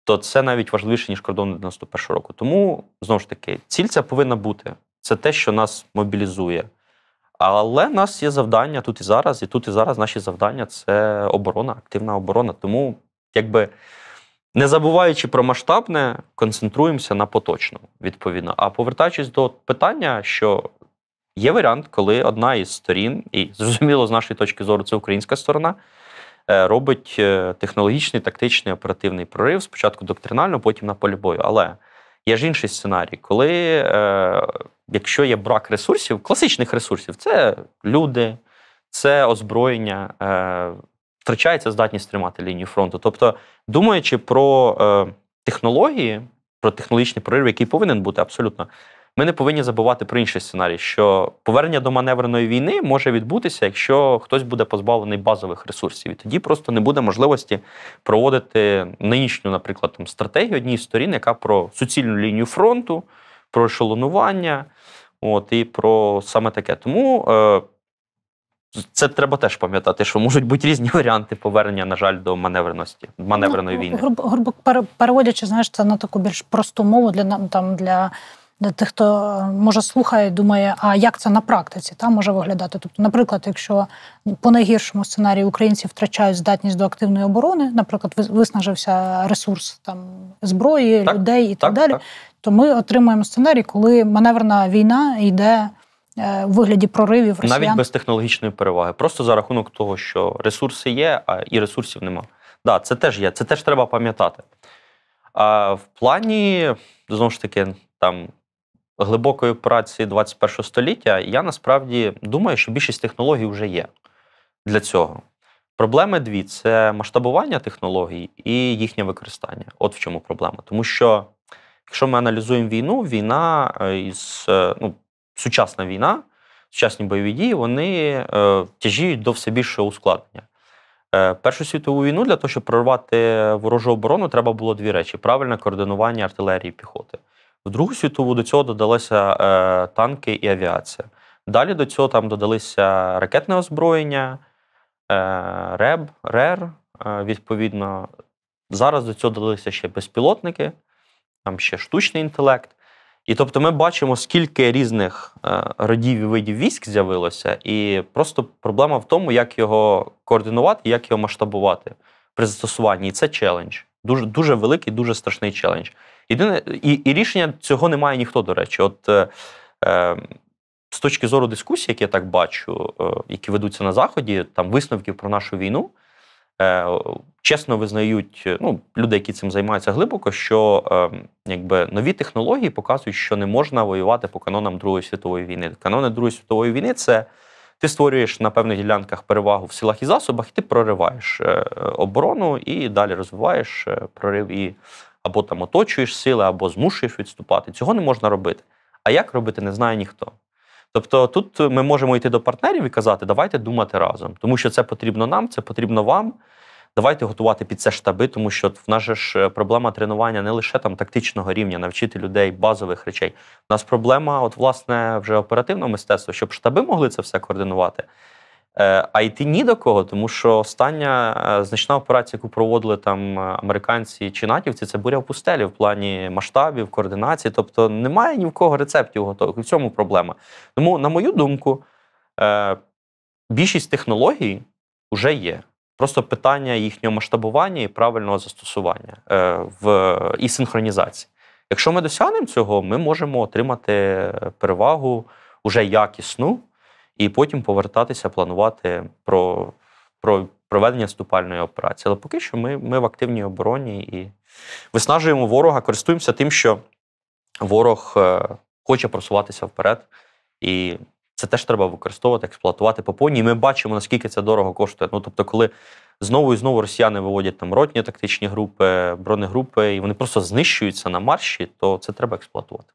то це навіть важливіше ніж кордон 91 го року. Тому знову ж таки, ціль ця повинна бути. Це те, що нас мобілізує. Але в нас є завдання тут і зараз, і тут і зараз наші завдання це оборона, активна оборона. Тому якби. Не забуваючи про масштабне, концентруємося на поточному, відповідно. А повертаючись до питання, що є варіант, коли одна із сторін, і зрозуміло, з нашої точки зору, це українська сторона, е, робить е, технологічний, тактичний оперативний прорив, спочатку доктринально, потім на полі бою. Але є ж інший сценарій, коли, е, якщо є брак ресурсів, класичних ресурсів, це люди, це озброєння, втрачається здатність тримати лінію фронту. Тобто, думаючи про е, технології, про технологічний прорив, який повинен бути абсолютно, ми не повинні забувати про інший сценарій, що повернення до маневреної війни може відбутися, якщо хтось буде позбавлений базових ресурсів, і тоді просто не буде можливості проводити нинішню, наприклад, там стратегію однієї сторін, яка про суцільну лінію фронту, про ешелонування, от і про саме таке. Тому. Е, це треба теж пам'ятати, що можуть бути різні варіанти повернення, на жаль, до маневреності маневреної ну, війни. Грубо, грубо переводячи, знаєш, це на таку більш просту мову для там для. Для тих, хто е, може слухає, думає, а як це на практиці та може виглядати. Тобто, наприклад, якщо по найгіршому сценарії українці втрачають здатність до активної оборони, наприклад, виснажився ресурс там зброї, так, людей і так, так далі, так. то ми отримуємо сценарій, коли маневрна війна йде Е, у вигляді проривів росіян. навіть без технологічної переваги, просто за рахунок того, що ресурси є, а і ресурсів нема. Да, це теж є, це теж треба пам'ятати. А в плані знову ж таки там глибокої праці 21 століття, я насправді думаю, що більшість технологій вже є для цього. Проблеми дві: це масштабування технологій і їхнє використання. От в чому проблема. Тому що, якщо ми аналізуємо війну, війна е, із е, ну, сучасна війна, сучасні бойові дії, вони е, тяжіють до все більшого ускладнення. Е, Першу світову війну для того, щоб прорвати ворожу оборону, треба було дві речі: правильне координування артилерії піхоти. В Другу світову до цього додалися е, танки і авіація. Далі до цього там додалися ракетне озброєння, РЕБ, РЕР. Відповідно, зараз до цього додалися ще безпілотники, там ще штучний інтелект. І тобто ми бачимо, скільки різних е, родів і видів військ з'явилося, і просто проблема в тому, як його координувати, як його масштабувати при застосуванні. І це челендж. Дуже дуже великий, дуже страшний челендж. Єдине, і і рішення цього не має ніхто, до речі. От е, е, з точки зору дискусій, які я так бачу, е, які ведуться на Заході, там висновків про нашу війну. Е, чесно визнають е, ну, люди, які цим займаються глибоко, що ем, якби нові технології показують, що не можна воювати по канонам Другої світової війни. Канони Другої світової війни це. Ти створюєш на певних ділянках перевагу в силах і засобах, і ти прориваєш е, оборону і далі розвиваєш прорив і або там оточуєш сили, або змушуєш відступати. Цього не можна робити. А як робити, не знає ніхто. Тобто, тут ми можемо йти до партнерів і казати, давайте думати разом, тому що це потрібно нам, це потрібно вам. Давайте готувати під це штаби, тому що в нас же ж е, проблема тренування не лише там тактичного рівня, навчити людей базових речей. У нас проблема, от власне, вже оперативного мистецтва, щоб штаби могли це все координувати. Е, а йти ні до кого, тому що остання е, значна операція, яку проводили там е, американці чи натівці, це буря в пустелі в плані масштабів, координації. Тобто немає ні в кого рецептів готових. І в цьому проблема. Тому, на мою думку, більшість технологій вже є. Просто питання їхнього масштабування і правильного застосування в і синхронізації. Якщо ми досягнемо цього, ми можемо отримати перевагу уже якісну і потім повертатися, планувати про про проведення ступальної операції. Але поки що ми, ми в активній обороні і виснажуємо ворога, користуємося тим, що ворог е, хоче просуватися вперед. І це теж треба використовувати, експлуатувати по повній. Ми бачимо, наскільки це дорого коштує. Ну тобто, коли знову і знову росіяни виводять там ротні тактичні групи, бронегрупи, і вони просто знищуються на марші, то це треба експлуатувати.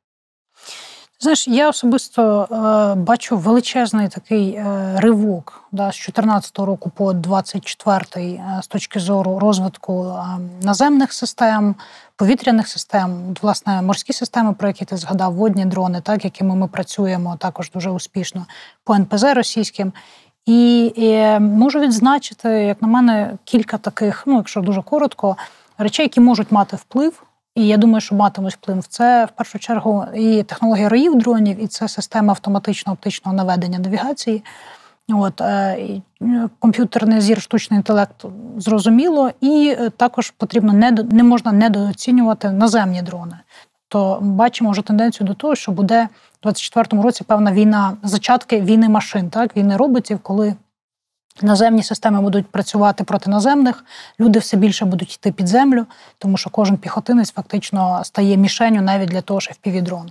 Знаєш, я особисто е, бачу величезний такий е, ривок да, з 14-го року по 24-й е, з точки зору розвитку е, наземних систем, повітряних систем, власне, морські системи, про які ти згадав, водні дрони, так якими ми працюємо також дуже успішно по НПЗ російським. І, і можу відзначити, як на мене, кілька таких, ну якщо дуже коротко, речей, які можуть мати вплив. І я думаю, що матимуть вплив. Це в першу чергу і технологія роїв дронів, і це система автоматичного оптичного наведення навігації. От е, і е, комп'ютерний зір, штучний інтелект зрозуміло, і е, також потрібно не не можна недооцінювати наземні дрони. То бачимо вже тенденцію до того, що буде в 2024 році певна війна зачатки війни машин, так війни роботів, коли Наземні системи будуть працювати проти наземних, люди все більше будуть йти під землю, тому що кожен піхотинець фактично стає мішенью навіть для того, що впівдрон.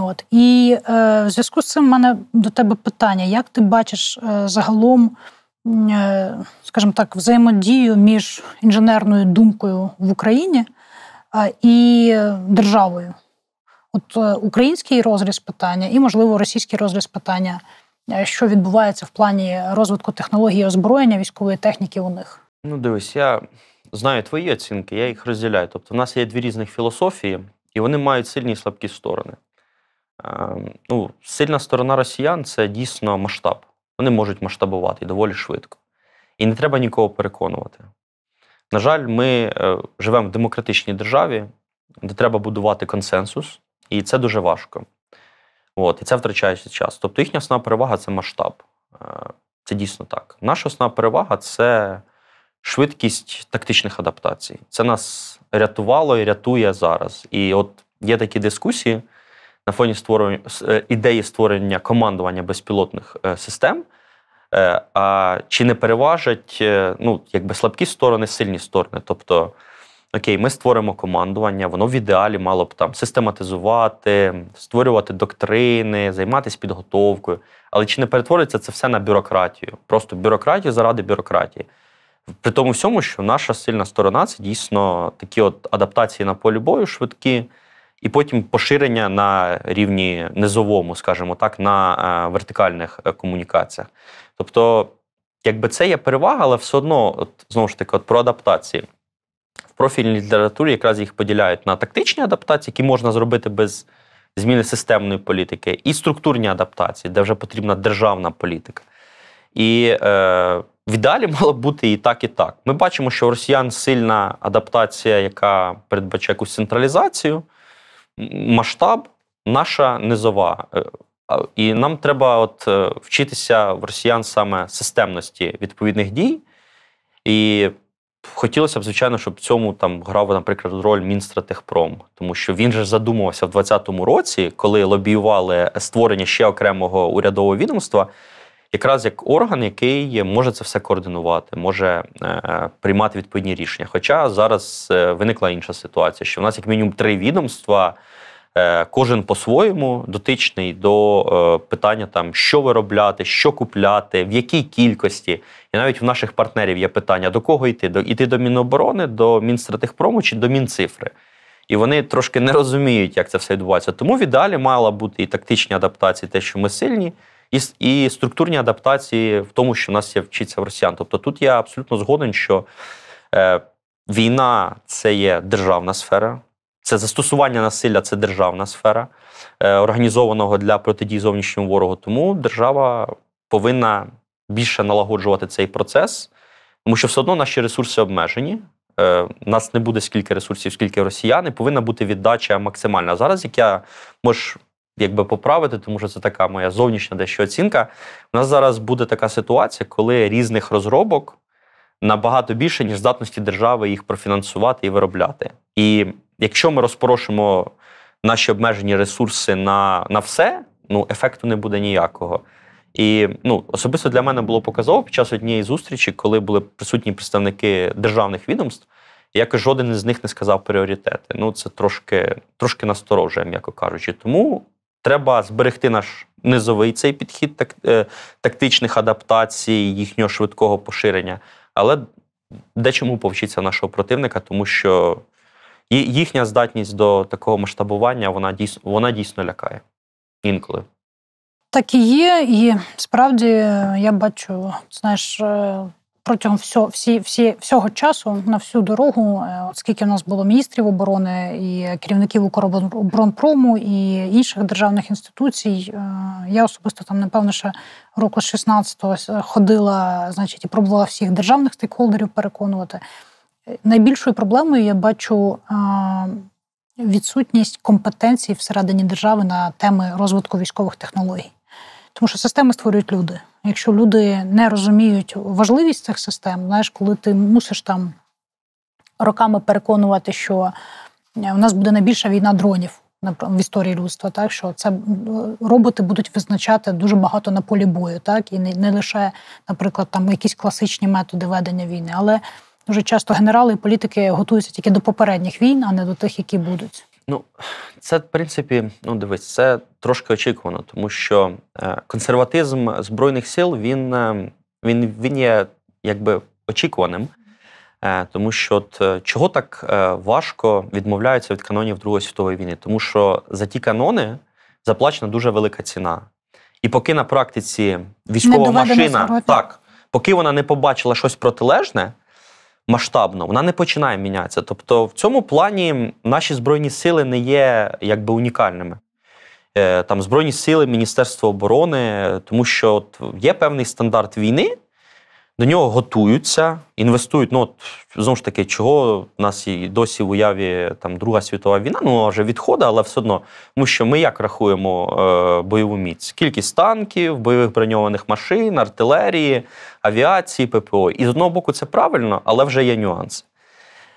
От і е, в зв'язку з цим в мене до тебе питання: як ти бачиш е, загалом, е, скажімо так, взаємодію між інженерною думкою в Україні і державою? От е, український розріз питання і, можливо, російський розріз питання. Е, що відбувається в плані розвитку технології озброєння військової техніки у них? Ну, дивись, я знаю твої оцінки, я їх розділяю. Тобто, в нас є дві різних філософії, і вони мають сильні і слабкі сторони. Е, ну, Сильна сторона росіян це дійсно масштаб. Вони можуть масштабувати доволі швидко. І не треба нікого переконувати. На жаль, ми е, живемо в демократичній державі, де треба будувати консенсус, і це дуже важко. От, І це втрачається час. Тобто їхня основна перевага це масштаб. Е, це дійсно так. Наша основна перевага це швидкість тактичних адаптацій. Це нас рятувало і рятує зараз. І от є такі дискусії на фоні створення ідеї створення командування безпілотних е, систем. Е, а чи не переважать ну, якби слабкі сторони, сильні сторони? Тобто окей, ми створимо командування, воно в ідеалі мало б там систематизувати, створювати доктрини, займатися підготовкою. Але чи не перетвориться це все на бюрократію? Просто бюрократію заради бюрократії. При тому всьому, що наша сильна сторона це дійсно такі от адаптації на полі бою швидкі, і потім поширення на рівні низовому, скажімо так, на е, вертикальних е, комунікаціях. Тобто, якби це є перевага, але все одно, от, знову ж таки, от про адаптації профільній літературі якраз їх поділяють на тактичні адаптації, які можна зробити без зміни системної політики, і структурні адаптації, де вже потрібна державна політика. І е, в ідеалі мало б бути і так, і так. Ми бачимо, що у росіян сильна адаптація, яка передбачає якусь централізацію, масштаб, наша низова. Е, і нам треба от е, вчитися в росіян саме системності відповідних дій. І Хотілося б, звичайно, щоб в цьому там грав, наприклад, роль мінстра Мінстратехпром, тому що він же задумувався в 2020 році, коли лобіювали створення ще окремого урядового відомства, якраз як орган, який може це все координувати, може е, приймати відповідні рішення. Хоча зараз е, виникла інша ситуація, що в нас як мінімум три відомства. Е, кожен по-своєму дотичний до е, питання, там що виробляти, що купляти, в якій кількості. І навіть в наших партнерів є питання, до кого йти? До йти до Міноборони, до Мінстратегпрому чи до Мінцифри. І вони трошки не розуміють, як це все відбувається. Тому в ідеалі мала бути і тактичні адаптації, те, що ми сильні, і і структурні адаптації в тому, що в нас є вчиться в росіян. Тобто тут я абсолютно згоден, що е, війна це є державна сфера. Це застосування насилля, це державна сфера, е, організованого для протидії зовнішньому ворогу. Тому держава повинна більше налагоджувати цей процес, тому що все одно наші ресурси обмежені. Е, нас не буде скільки ресурсів, скільки росіяни, повинна бути віддача максимальна. Зараз як я можу якби поправити, тому що це така моя зовнішня дещо оцінка. У нас зараз буде така ситуація, коли різних розробок набагато більше, ніж здатності держави їх профінансувати і виробляти. І Якщо ми розпорошимо наші обмежені ресурси на на все, ну ефекту не буде ніякого. І ну, особисто для мене було показово під час однієї зустрічі, коли були присутні представники державних відомств, як жоден із них не сказав пріоритети. Ну, це трошки трошки насторожує, м'яко кажучи. Тому треба зберегти наш низовий цей підхід так, е, тактичних адаптацій, їхнього швидкого поширення. Але дечому повчиться нашого противника, тому що. І їхня здатність до такого масштабування вона дійсно вона дійсно лякає інколи. Так і є, і справді е, я бачу, знаєш, е, протягом всього, всі, всі, всього часу на всю дорогу, е, оскільки в нас було міністрів оборони і керівників Укроборонпрому і інших державних інституцій, я особисто там, напевно, ще року 16-го ходила, значить, і пробувала всіх державних стейкхолдерів переконувати. Найбільшою проблемою я бачу відсутність компетенцій всередині держави на теми розвитку військових технологій. Тому що системи створюють люди. Якщо люди не розуміють важливість цих систем, знаєш, коли ти мусиш там роками переконувати, що е, у нас буде найбільша війна дронів в історії людства, так що це е, роботи будуть визначати дуже багато на полі бою, так і не, не лише, наприклад, там якісь класичні методи ведення війни, але Дуже часто генерали і політики готуються тільки до попередніх війн, а не до тих, які будуть. Ну це в принципі, ну дивись, це трошки очікувано, тому що е, консерватизм збройних сил він е, він, він є якби очікуваним, е, тому що от, чого так важко відмовляються від канонів Другої світової війни, тому що за ті канони заплачена дуже велика ціна, і поки на практиці військова машина так, поки вона не побачила щось протилежне масштабно, вона не починає мінятися. Тобто, в цьому плані наші збройні сили не є якби унікальними. Е, там збройні сили Міністерства оборони, тому що от є певний стандарт війни, до нього готуються, інвестують. Ну от знову ж таки, чого в нас і досі в уяві там Друга світова війна, ну вже відходить, але все одно, тому що ми як рахуємо е, бойову міць? Кількість танків, бойових броньованих машин, артилерії, авіації, ППО. І з одного боку, це правильно, але вже є нюанси.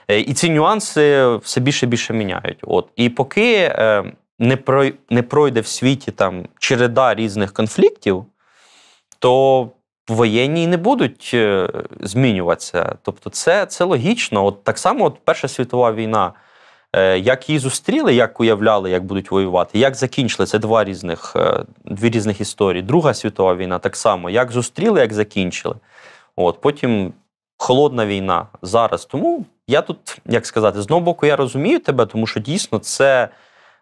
Е, і ці нюанси все більше і більше міняють. От і поки е, не пройде в світі там череда різних конфліктів, то воєнні не будуть е, змінюватися. Тобто, це це логічно. От Так само от Перша світова війна, е, як її зустріли, як уявляли, як будуть воювати, як закінчили. Це два різних, е, дві різних історії. Друга світова війна так само, як зустріли, як закінчили. От Потім холодна війна зараз. Тому я тут, як сказати, з одного боку, я розумію тебе, тому що дійсно це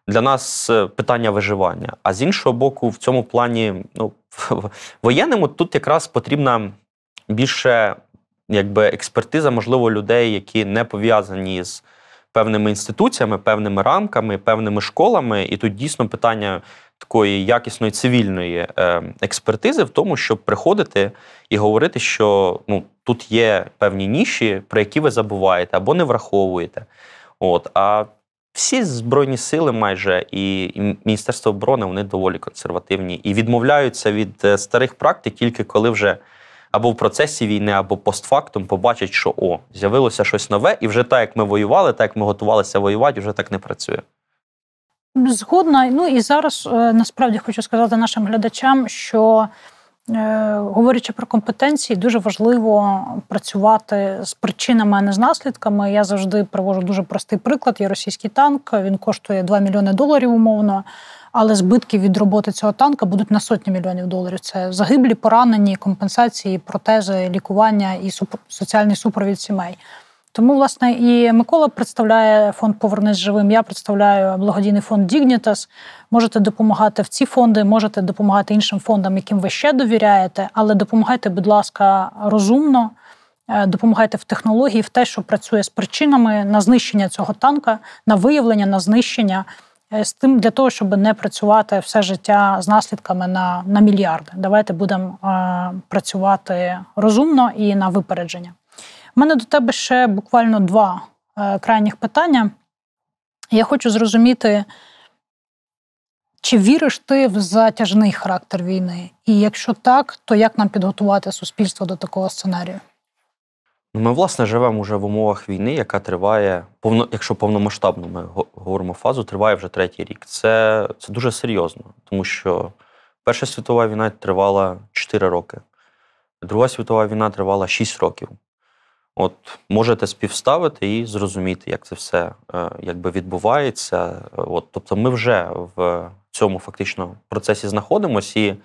для нас е, питання виживання. А з іншого боку, в цьому плані, ну воєнному тут якраз потрібна більше якби експертиза, можливо, людей, які не пов'язані з певними інституціями, певними рамками, певними школами. І тут дійсно питання такої якісної цивільної е, експертизи в тому, щоб приходити і говорити, що ну тут є певні ніші, про які ви забуваєте або не враховуєте. От, а всі збройні сили, майже і міністерство оборони вони доволі консервативні і відмовляються від е, старих практик тільки коли вже або в процесі війни, або постфактум побачать, що о, з'явилося щось нове, і вже так як ми воювали, так як ми готувалися воювати, вже так не працює. Згодна, ну і зараз е, насправді хочу сказати нашим глядачам, що. Е, говорячи про компетенції, дуже важливо працювати з причинами, а не з наслідками. Я завжди привожу дуже простий приклад. Є російський танк, він коштує 2 мільйони доларів умовно, але збитки від роботи цього танка будуть на сотні мільйонів доларів. Це загиблі, поранені, компенсації, протези, лікування і соціальний супровід сімей. Тому, власне, і Микола представляє фонд Повернись живим. Я представляю благодійний фонд Дігнітас. Можете допомагати в ці фонди, можете допомагати іншим фондам, яким ви ще довіряєте, але допомагайте, будь ласка, розумно. Е, допомагайте в технології, в те, що працює з причинами на знищення цього танка, на виявлення, на знищення е, з тим для того, щоб не працювати все життя з наслідками на на мільярди. Давайте будемо е, працювати розумно і на випередження. У мене до тебе ще буквально два е, крайніх питання. Я хочу зрозуміти, чи віриш ти в затяжний характер війни? І якщо так, то як нам підготувати суспільство до такого сценарію? Ну, ми, власне, живемо вже в умовах війни, яка триває, повно, якщо повномасштабно ми говоримо фазу, триває вже третій рік. Це це дуже серйозно, тому що Перша світова війна тривала 4 роки, Друга світова війна тривала 6 років. От можете співставити і зрозуміти, як це все е, якби відбувається. От, Тобто, ми вже в цьому фактично процесі знаходимося, і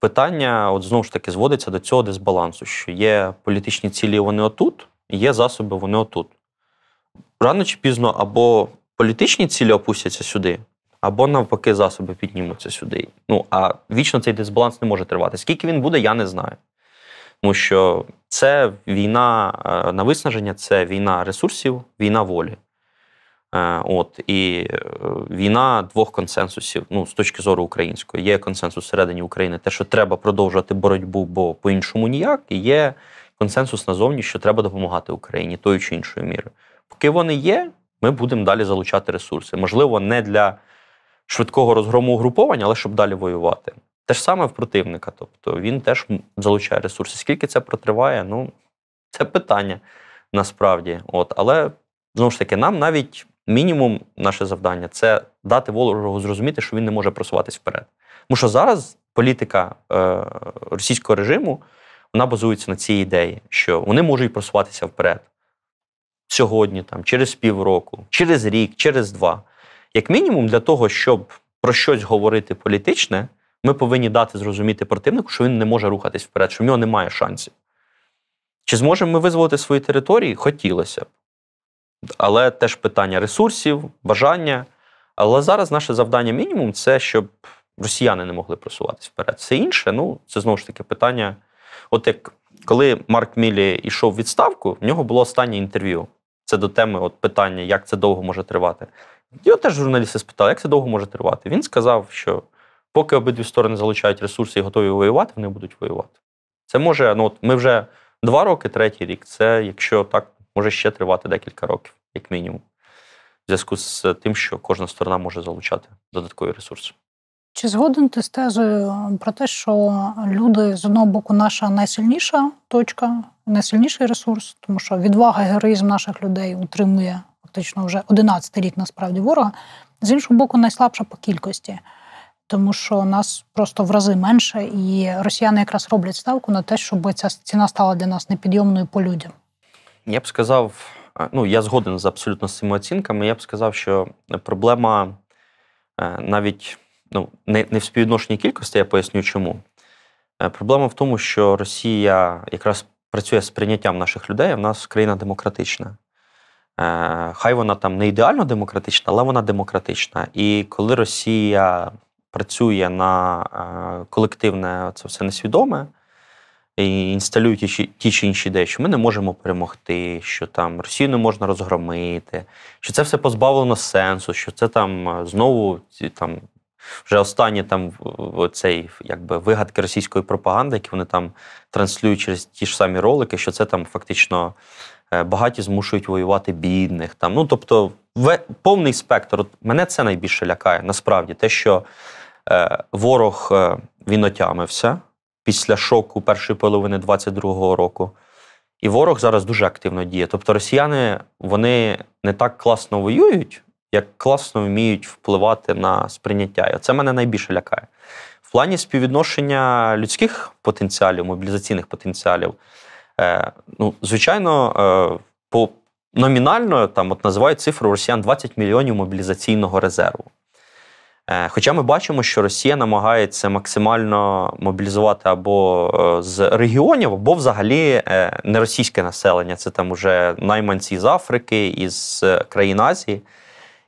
питання от знову ж таки зводиться до цього дисбалансу: що є політичні цілі, вони отут, є засоби, вони отут. Рано чи пізно або політичні цілі опустяться сюди, або навпаки, засоби піднімуться сюди. Ну а вічно цей дисбаланс не може тривати. Скільки він буде, я не знаю. Тому що це війна е, на виснаження, це війна ресурсів, війна волі. Е, от і е, війна двох консенсусів. Ну, з точки зору української, є консенсус всередині України, те, що треба продовжувати боротьбу, бо по-іншому ніяк. І є консенсус назовні, що треба допомагати Україні тою чи іншою мірою. Поки вони є, ми будемо далі залучати ресурси. Можливо, не для швидкого розгрому угруповання, але щоб далі воювати. Те ж саме в противника, тобто він теж залучає ресурси. Скільки це протриває, ну це питання насправді. От, Але знову ж таки, нам навіть мінімум наше завдання це дати ворогу зрозуміти, що він не може просуватись вперед. Тому що зараз політика е, російського режиму вона базується на цій ідеї, що вони можуть просуватися вперед сьогодні, там, через півроку, через рік, через два. Як мінімум, для того, щоб про щось говорити політичне. Ми повинні дати зрозуміти противнику, що він не може рухатись вперед, що в нього немає шансів. Чи зможемо ми визволити свої території? Хотілося б. Але теж питання ресурсів, бажання. Але зараз наше завдання мінімум це щоб росіяни не могли просуватися вперед. Все інше, ну це знову ж таки питання. От як коли Марк Мілі йшов в відставку, в нього було останнє інтерв'ю. Це до теми от питання, як це довго може тривати. Його теж журналісти спитали, як це довго може тривати. Він сказав, що Поки обидві сторони залучають ресурси і готові воювати, вони будуть воювати. Це може, ну от ми вже два роки, третій рік. Це якщо так, може ще тривати декілька років, як мінімум, в зв'язку з тим, що кожна сторона може залучати додаткові ресурси. Чи згоден ти з тезою про те, що люди з одного боку наша найсильніша точка, найсильніший ресурс, тому що відвага героїзм наших людей утримує фактично вже 11 рік насправді ворога, з іншого боку, найслабша по кількості тому що нас просто в рази менше, і росіяни якраз роблять ставку на те, щоб ця ціна стала для нас непідйомною по людям. Я б сказав, е, ну я згоден з абсолютно з цими оцінками. Я б сказав, що проблема е, навіть ну, не, не в співвідношенні кількості, я поясню, чому. Е, проблема в тому, що Росія якраз працює з прийняттям наших людей. а В нас країна демократична. Хай вона там не ідеально демократична, але вона демократична. І коли Росія працює на е, колективне це все несвідоме. І інсталюють ті чи інші ідеї, що ми не можемо перемогти, що там Росію не можна розгромити, що це все позбавлено сенсу, що це там е, знову там вже останні там цей якби вигадки російської пропаганди, які вони там транслюють через ті ж самі ролики, що це там фактично е, багаті змушують воювати бідних. Там ну тобто, повний спектр. От мене це найбільше лякає. Насправді те, що Е, ворог е, він отямився після шоку першої половини 22-го року. І ворог зараз дуже активно діє. Тобто росіяни вони не так класно воюють, як класно вміють впливати на сприйняття. І це мене найбільше лякає. В плані співвідношення людських потенціалів, мобілізаційних потенціалів, е, ну, звичайно, е, по номінально там от називають цифру росіян 20 мільйонів мобілізаційного резерву. Е, хоча ми бачимо, що Росія намагається максимально мобілізувати або е, з регіонів, або взагалі е, не російське населення, це там уже найманці з Африки із країн Азії.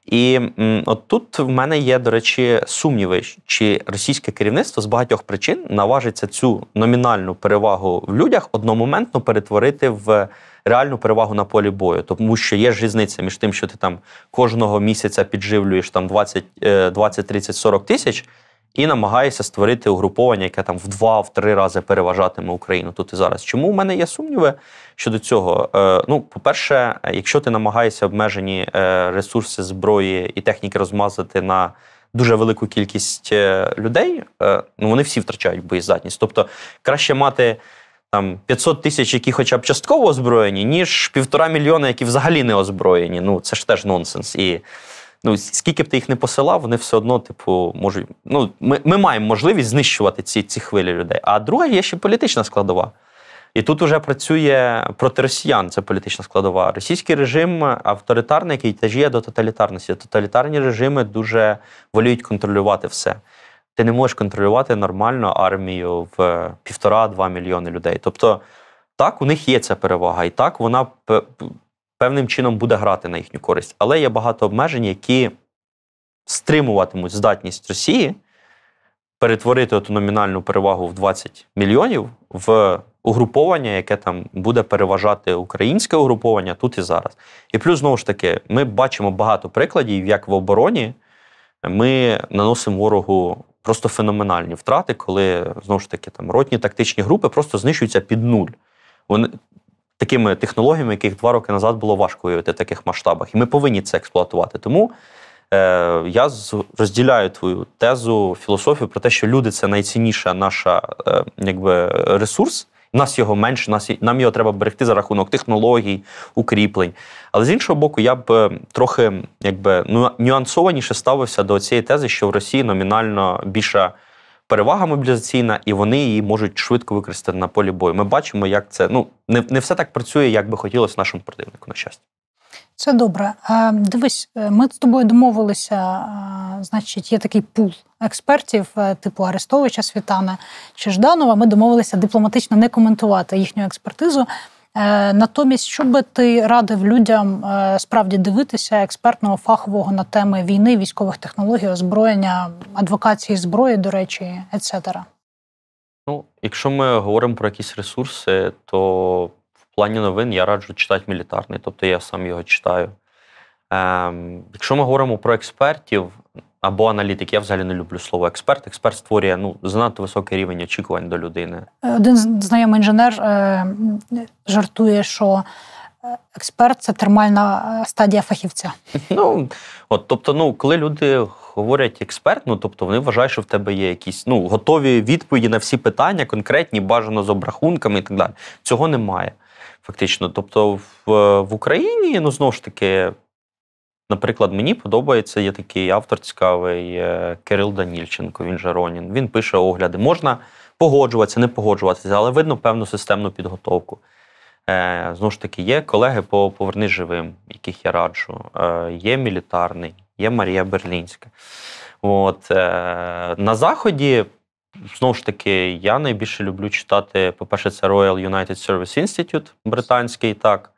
І от тут в мене є, до речі, сумніви, чи російське керівництво з багатьох причин наважиться цю номінальну перевагу в людях одномоментно перетворити в реальну перевагу на полі бою, тому що є ж різниця між тим, що ти там кожного місяця підживлюєш там 20, 20 30, 40 тисяч. І намагаєшся створити угруповання, яке там в два-три рази переважатиме Україну тут і зараз. Чому в мене є сумніви щодо цього? Е, ну, по-перше, якщо ти намагаєшся обмежені е, ресурси зброї і техніки розмазати на дуже велику кількість е, людей, ну вони всі втрачають боєздатність. Тобто краще мати там 500 тисяч, які хоча б частково озброєні, ніж півтора мільйона, які взагалі не озброєні. Ну це ж теж нонсенс. І ну скільки б ти їх не посилав, вони все одно, типу, можуть. Ну ми ми маємо можливість знищувати ці ці хвилі людей. А друга є ще політична складова. І тут вже працює проти росіян. Це політична складова. Російський режим авторитарний, який теж є до тоталітарності. Тоталітарні режими дуже воліють контролювати все ти не можеш контролювати нормально армію в е, півтора-два мільйони людей. Тобто, так, у них є ця перевага, і так вона певним чином буде грати на їхню користь. Але є багато обмежень, які стримуватимуть здатність Росії перетворити ту номінальну перевагу в 20 мільйонів в угруповання, яке там буде переважати українське угруповання тут і зараз. І плюс, знову ж таки, ми бачимо багато прикладів, як в обороні ми наносимо ворогу просто феноменальні втрати, коли знову ж таки там ротні тактичні групи просто знищуються під нуль. Вони такими технологіями, яких два роки назад було важко виявити в таких масштабах, і ми повинні це експлуатувати. Тому е, я розділяю твою тезу, філософію про те, що люди це найцінніша наша е, якби ресурс нас його менше, нас нам його треба берегти за рахунок технологій, укріплень. Але з іншого боку, я б е, трохи якби ну, нюансованіше ставився до цієї тези, що в Росії номінально більша перевага мобілізаційна, і вони її можуть швидко використати на полі бою. Ми бачимо, як це ну не не все так працює, як би хотілося нашому противнику. На щастя. Це добре. Е, дивись, е, ми з тобою домовилися. Е, значить, є такий пул експертів, типу Арестовича, Світана чи Жданова. Ми домовилися дипломатично не коментувати їхню експертизу. Натомість, що би ти радив людям справді дивитися експертного фахового на теми війни, військових технологій, озброєння, адвокації зброї, до речі, etc. Ну, якщо ми говоримо про якісь ресурси, то плані новин я раджу читати мілітарний, тобто я сам його читаю. Ем, Якщо ми говоримо про експертів або аналітик, я взагалі не люблю слово експерт. Експерт створює ну, занадто високий рівень очікувань до людини. Один знайомий інженер е, жартує, що е, експерт це термальна е, стадія фахівця. Ну от тобто, ну коли люди говорять експерт, ну тобто вони вважають, що в тебе є якісь ну готові відповіді на всі питання, конкретні, бажано з обрахунками і так далі. Цього немає фактично. Тобто в, в Україні, ну знову ж таки, наприклад, мені подобається є такий автор цікавий е, Кирил Данільченко, він же Ронін. Він пише огляди. Можна погоджуватися, не погоджуватися, але видно певну системну підготовку. Е, Знову ж таки, є колеги по «Поверни живим, яких я раджу. Е, Є мілітарний, є Марія Берлінська. От, е, На Заході Знову ж таки, я найбільше люблю читати, по-перше, це Royal United Service Institute, британський, так.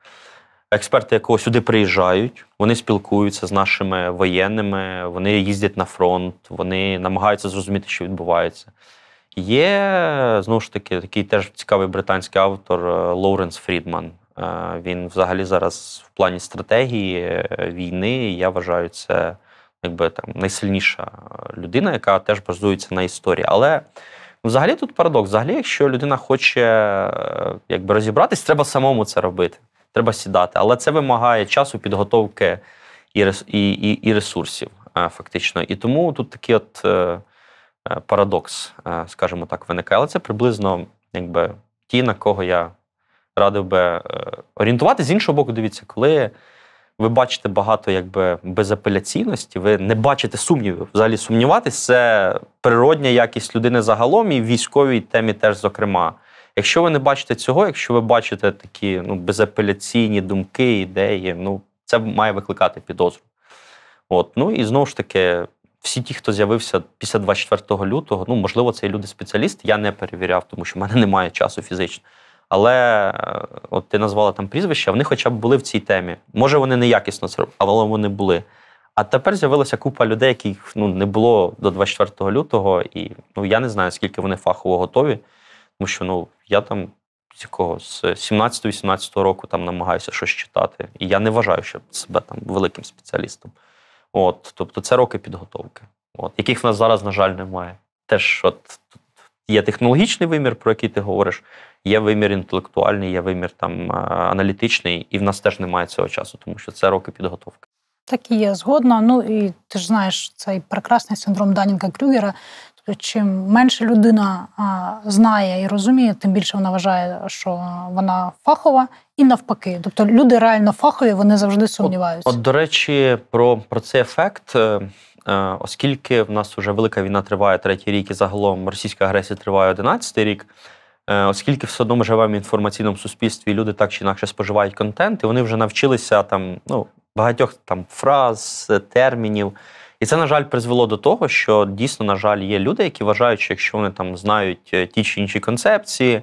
Експерти, якого сюди приїжджають, вони спілкуються з нашими воєнними, вони їздять на фронт, вони намагаються зрозуміти, що відбувається. Є, знову ж таки, такий теж цікавий британський автор е, Лоуренс Фрідман. Е, він взагалі зараз в плані стратегії е, війни, я вважаю, це якби там найсильніша людина, яка теж базується на історії. Але взагалі тут парадокс. Взагалі, якщо людина хоче е, якби розібратись, треба самому це робити. Треба сідати. Але це вимагає часу, підготовки і і, і, ресурсів, е, фактично. І тому тут такий от е, парадокс, скажімо так, виникає. Але це приблизно якби ті, на кого я радив би орієнтувати. З іншого боку, дивіться, коли ви бачите багато якби безапеляційності, ви не бачите сумнівів. Взагалі сумніватися, це природня якість людини загалом і в військовій темі теж зокрема. Якщо ви не бачите цього, якщо ви бачите такі ну, безапеляційні думки, ідеї, ну це має викликати підозру. От, ну і знову ж таки, всі ті, хто з'явився після 24 лютого, ну можливо, це і люди спеціалісти. Я не перевіряв, тому що в мене немає часу фізично. Але е, от ти назвала там прізвища, вони хоча б були в цій темі. Може, вони неякісно це робили, але вони були. А тепер з'явилася купа людей, яких ну, не було до 24 лютого, і ну, я не знаю, скільки вони фахово готові, тому що ну, я там з якого з 17-18 року там намагаюся щось читати. І я не вважаю, що себе там великим спеціалістом. От, Тобто це роки підготовки, от, яких в нас зараз, на жаль, немає. Теж от Є технологічний вимір, про який ти говориш, є вимір інтелектуальний, є вимір там е, аналітичний, і в нас теж немає цього часу, тому що це роки підготовки. Так і є згодна. Ну і ти ж знаєш цей прекрасний синдром Данінга Крюгера. Тобто, чим менше людина знає і розуміє, тим більше вона вважає, що вона фахова, і навпаки. Тобто люди реально фахові, вони завжди сумніваються. От, от до речі, про, про цей ефект. Е, Е, оскільки в нас вже велика війна триває третій рік, і загалом російська агресія триває одинадцятий рік. Е, оскільки все одно ми живемо в інформаційному суспільстві, люди так чи інакше споживають контент, і вони вже навчилися там ну, багатьох там фраз, термінів. І це, на жаль, призвело до того, що дійсно, на жаль, є люди, які вважають, що якщо вони там знають е, ті чи інші концепції,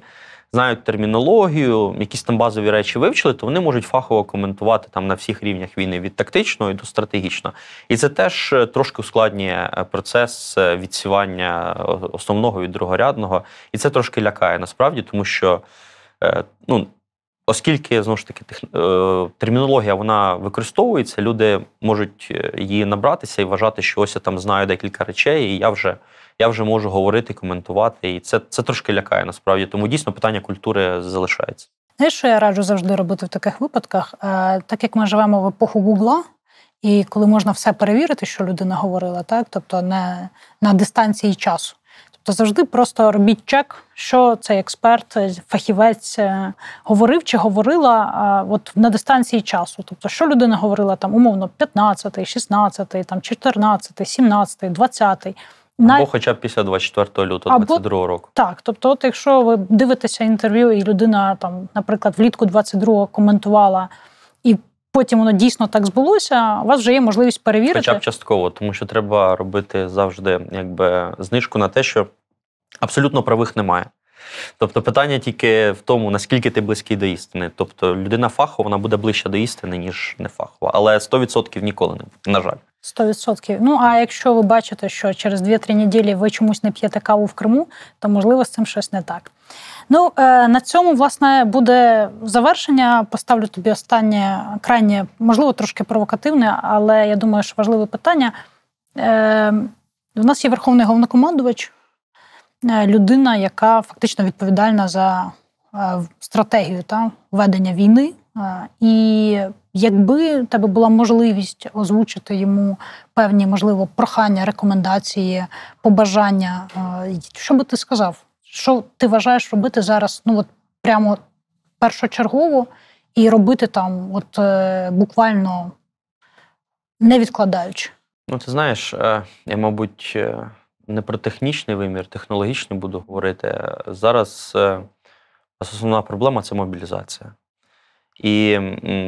знають термінологію, якісь там базові речі вивчили, то вони можуть фахово коментувати там на всіх рівнях війни від тактичного і до стратегічного. І це теж е, трошки ускладнює е, процес е, відсівання основного від другорядного. І це трошки лякає насправді, тому що ну. Оскільки знову ж таки тех... термінологія вона використовується, люди можуть її набратися і вважати, що ось я там знаю декілька речей, і я вже я вже можу говорити, коментувати, і це це трошки лякає насправді. Тому дійсно питання культури залишається. Те, що я раджу завжди робити в таких випадках, е, так як ми живемо в епоху гугла. І коли можна все перевірити, що людина говорила, так тобто не на дистанції часу. Тобто завжди просто робіть чек, що цей експерт, фахівець е, говорив чи говорила е, от на дистанції часу. Тобто, що людина говорила там умовно 15, 16, там 14, 17, й 20. Або хоча б після 24 лютого 22 року. Так, тобто, от якщо ви дивитеся інтерв'ю, і людина там, наприклад, влітку 22-го коментувала, і потім воно дійсно так збулося, у вас вже є можливість перевірити. Хоча б частково, тому що треба робити завжди якби знижку на те, що абсолютно правих немає. Тобто, питання тільки в тому, наскільки ти близький до істини. Тобто, людина фахова вона буде ближче до істини, ніж не фахова. Але 100% ніколи не буде, на жаль. 100%. Ну а якщо ви бачите, що через 2-3 неділі ви чомусь не п'єте каву в Криму, то можливо з цим щось не так. Ну е, на цьому власне буде завершення. Поставлю тобі останнє крайнє, можливо, трошки провокативне, але я думаю, що важливе питання. У е, нас є верховний головнокомандувач. Е, людина, яка фактично відповідальна за е, стратегію та ведення війни. Е, і якби в тебе була можливість озвучити йому певні, можливо, прохання, рекомендації, побажання, що би ти сказав? Що ти вважаєш робити зараз? Ну от прямо першочергово і робити там, от буквально не відкладаючи? Ну, ти знаєш, я мабуть не про технічний вимір, технологічний буду говорити. Зараз е, основна проблема це мобілізація. І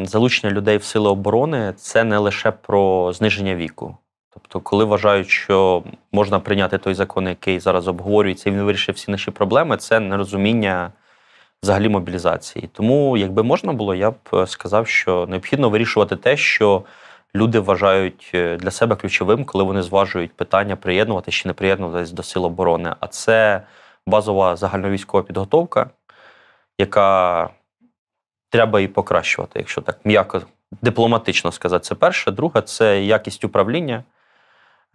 залучення людей в сили оборони це не лише про зниження віку. Тобто, коли вважають, що можна прийняти той закон, який зараз обговорюється, і він вирішив всі наші проблеми, це нерозуміння взагалі мобілізації. Тому, якби можна було, я б е, сказав, що необхідно вирішувати те, що люди вважають е, для себе ключовим, коли вони зважують питання приєднуватися чи не приєднуватись до сил оборони. А це базова загальновійськова підготовка, яка треба і покращувати, якщо так м'яко дипломатично сказати. Це перше. Друге, це якість управління.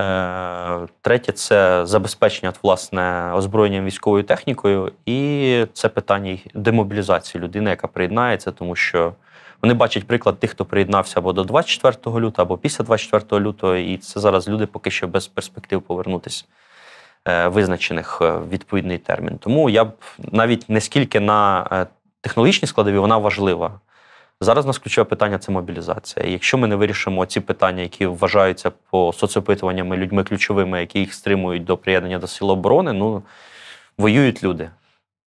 Е, третє це забезпечення власне озброєнням військовою технікою, і це питання демобілізації людини, яка приєднається, тому що вони бачать приклад тих, хто приєднався або до 24 лютого, або після 24 лютого, і це зараз люди поки що без перспектив повернутися е, визначених е, в відповідний термін. Тому я б навіть нескільки на е, технологічній складові вона важлива. Зараз у нас ключове питання це мобілізація. Якщо ми не вирішимо ці питання, які вважаються по соцопитуваннями людьми ключовими, які їх стримують до приєднання до сил оборони, ну воюють люди.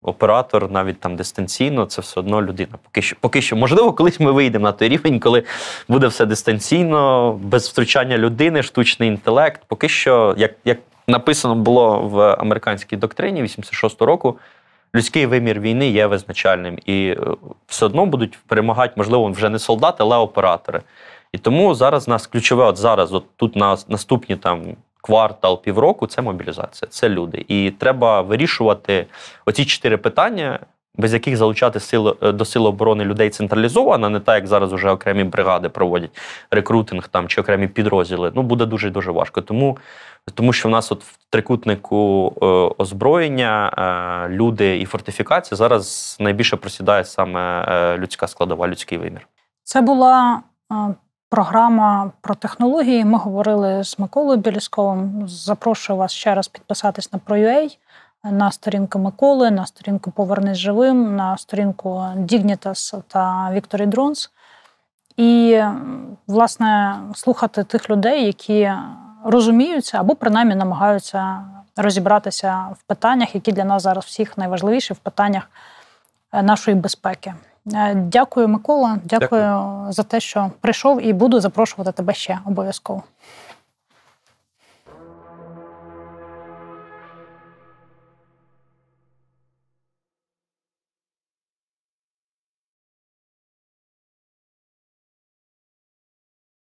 Оператор навіть там дистанційно, це все одно людина. Поки що, поки що, можливо, колись ми вийдемо на той рівень, коли буде все дистанційно, без втручання людини, штучний інтелект. Поки що, як як написано було в американській доктрині 86-го року, людський вимір війни є визначальним і е, все одно будуть перемагати, можливо, вже не солдати, але оператори. І тому зараз нас ключове, от зараз, от тут на наступні там квартал, півроку це мобілізація, це люди. І треба вирішувати оці чотири питання. Без яких залучати сил е, до сил оборони людей централізовано, не так як зараз вже окремі бригади проводять рекрутинг там чи окремі підрозділи. Ну буде дуже дуже важко. Тому тому що в нас от в трикутнику е, озброєння, е, люди і фортифікація зараз найбільше просідає саме людська складова, людський вимір. Це була програма про технології. Ми говорили з Миколою Білісковим. Запрошую вас ще раз підписатись на ProUA, на сторінку Миколи, на сторінку Повернись живим, на сторінку Dignitas та Вікторі Дронс. І, власне, слухати тих людей, які розуміються або принаймні намагаються розібратися в питаннях, які для нас зараз всіх найважливіші в питаннях е, нашої безпеки. Е, дякую, Микола. Дякую, Дякую за те, що прийшов, і буду запрошувати тебе ще обов'язково.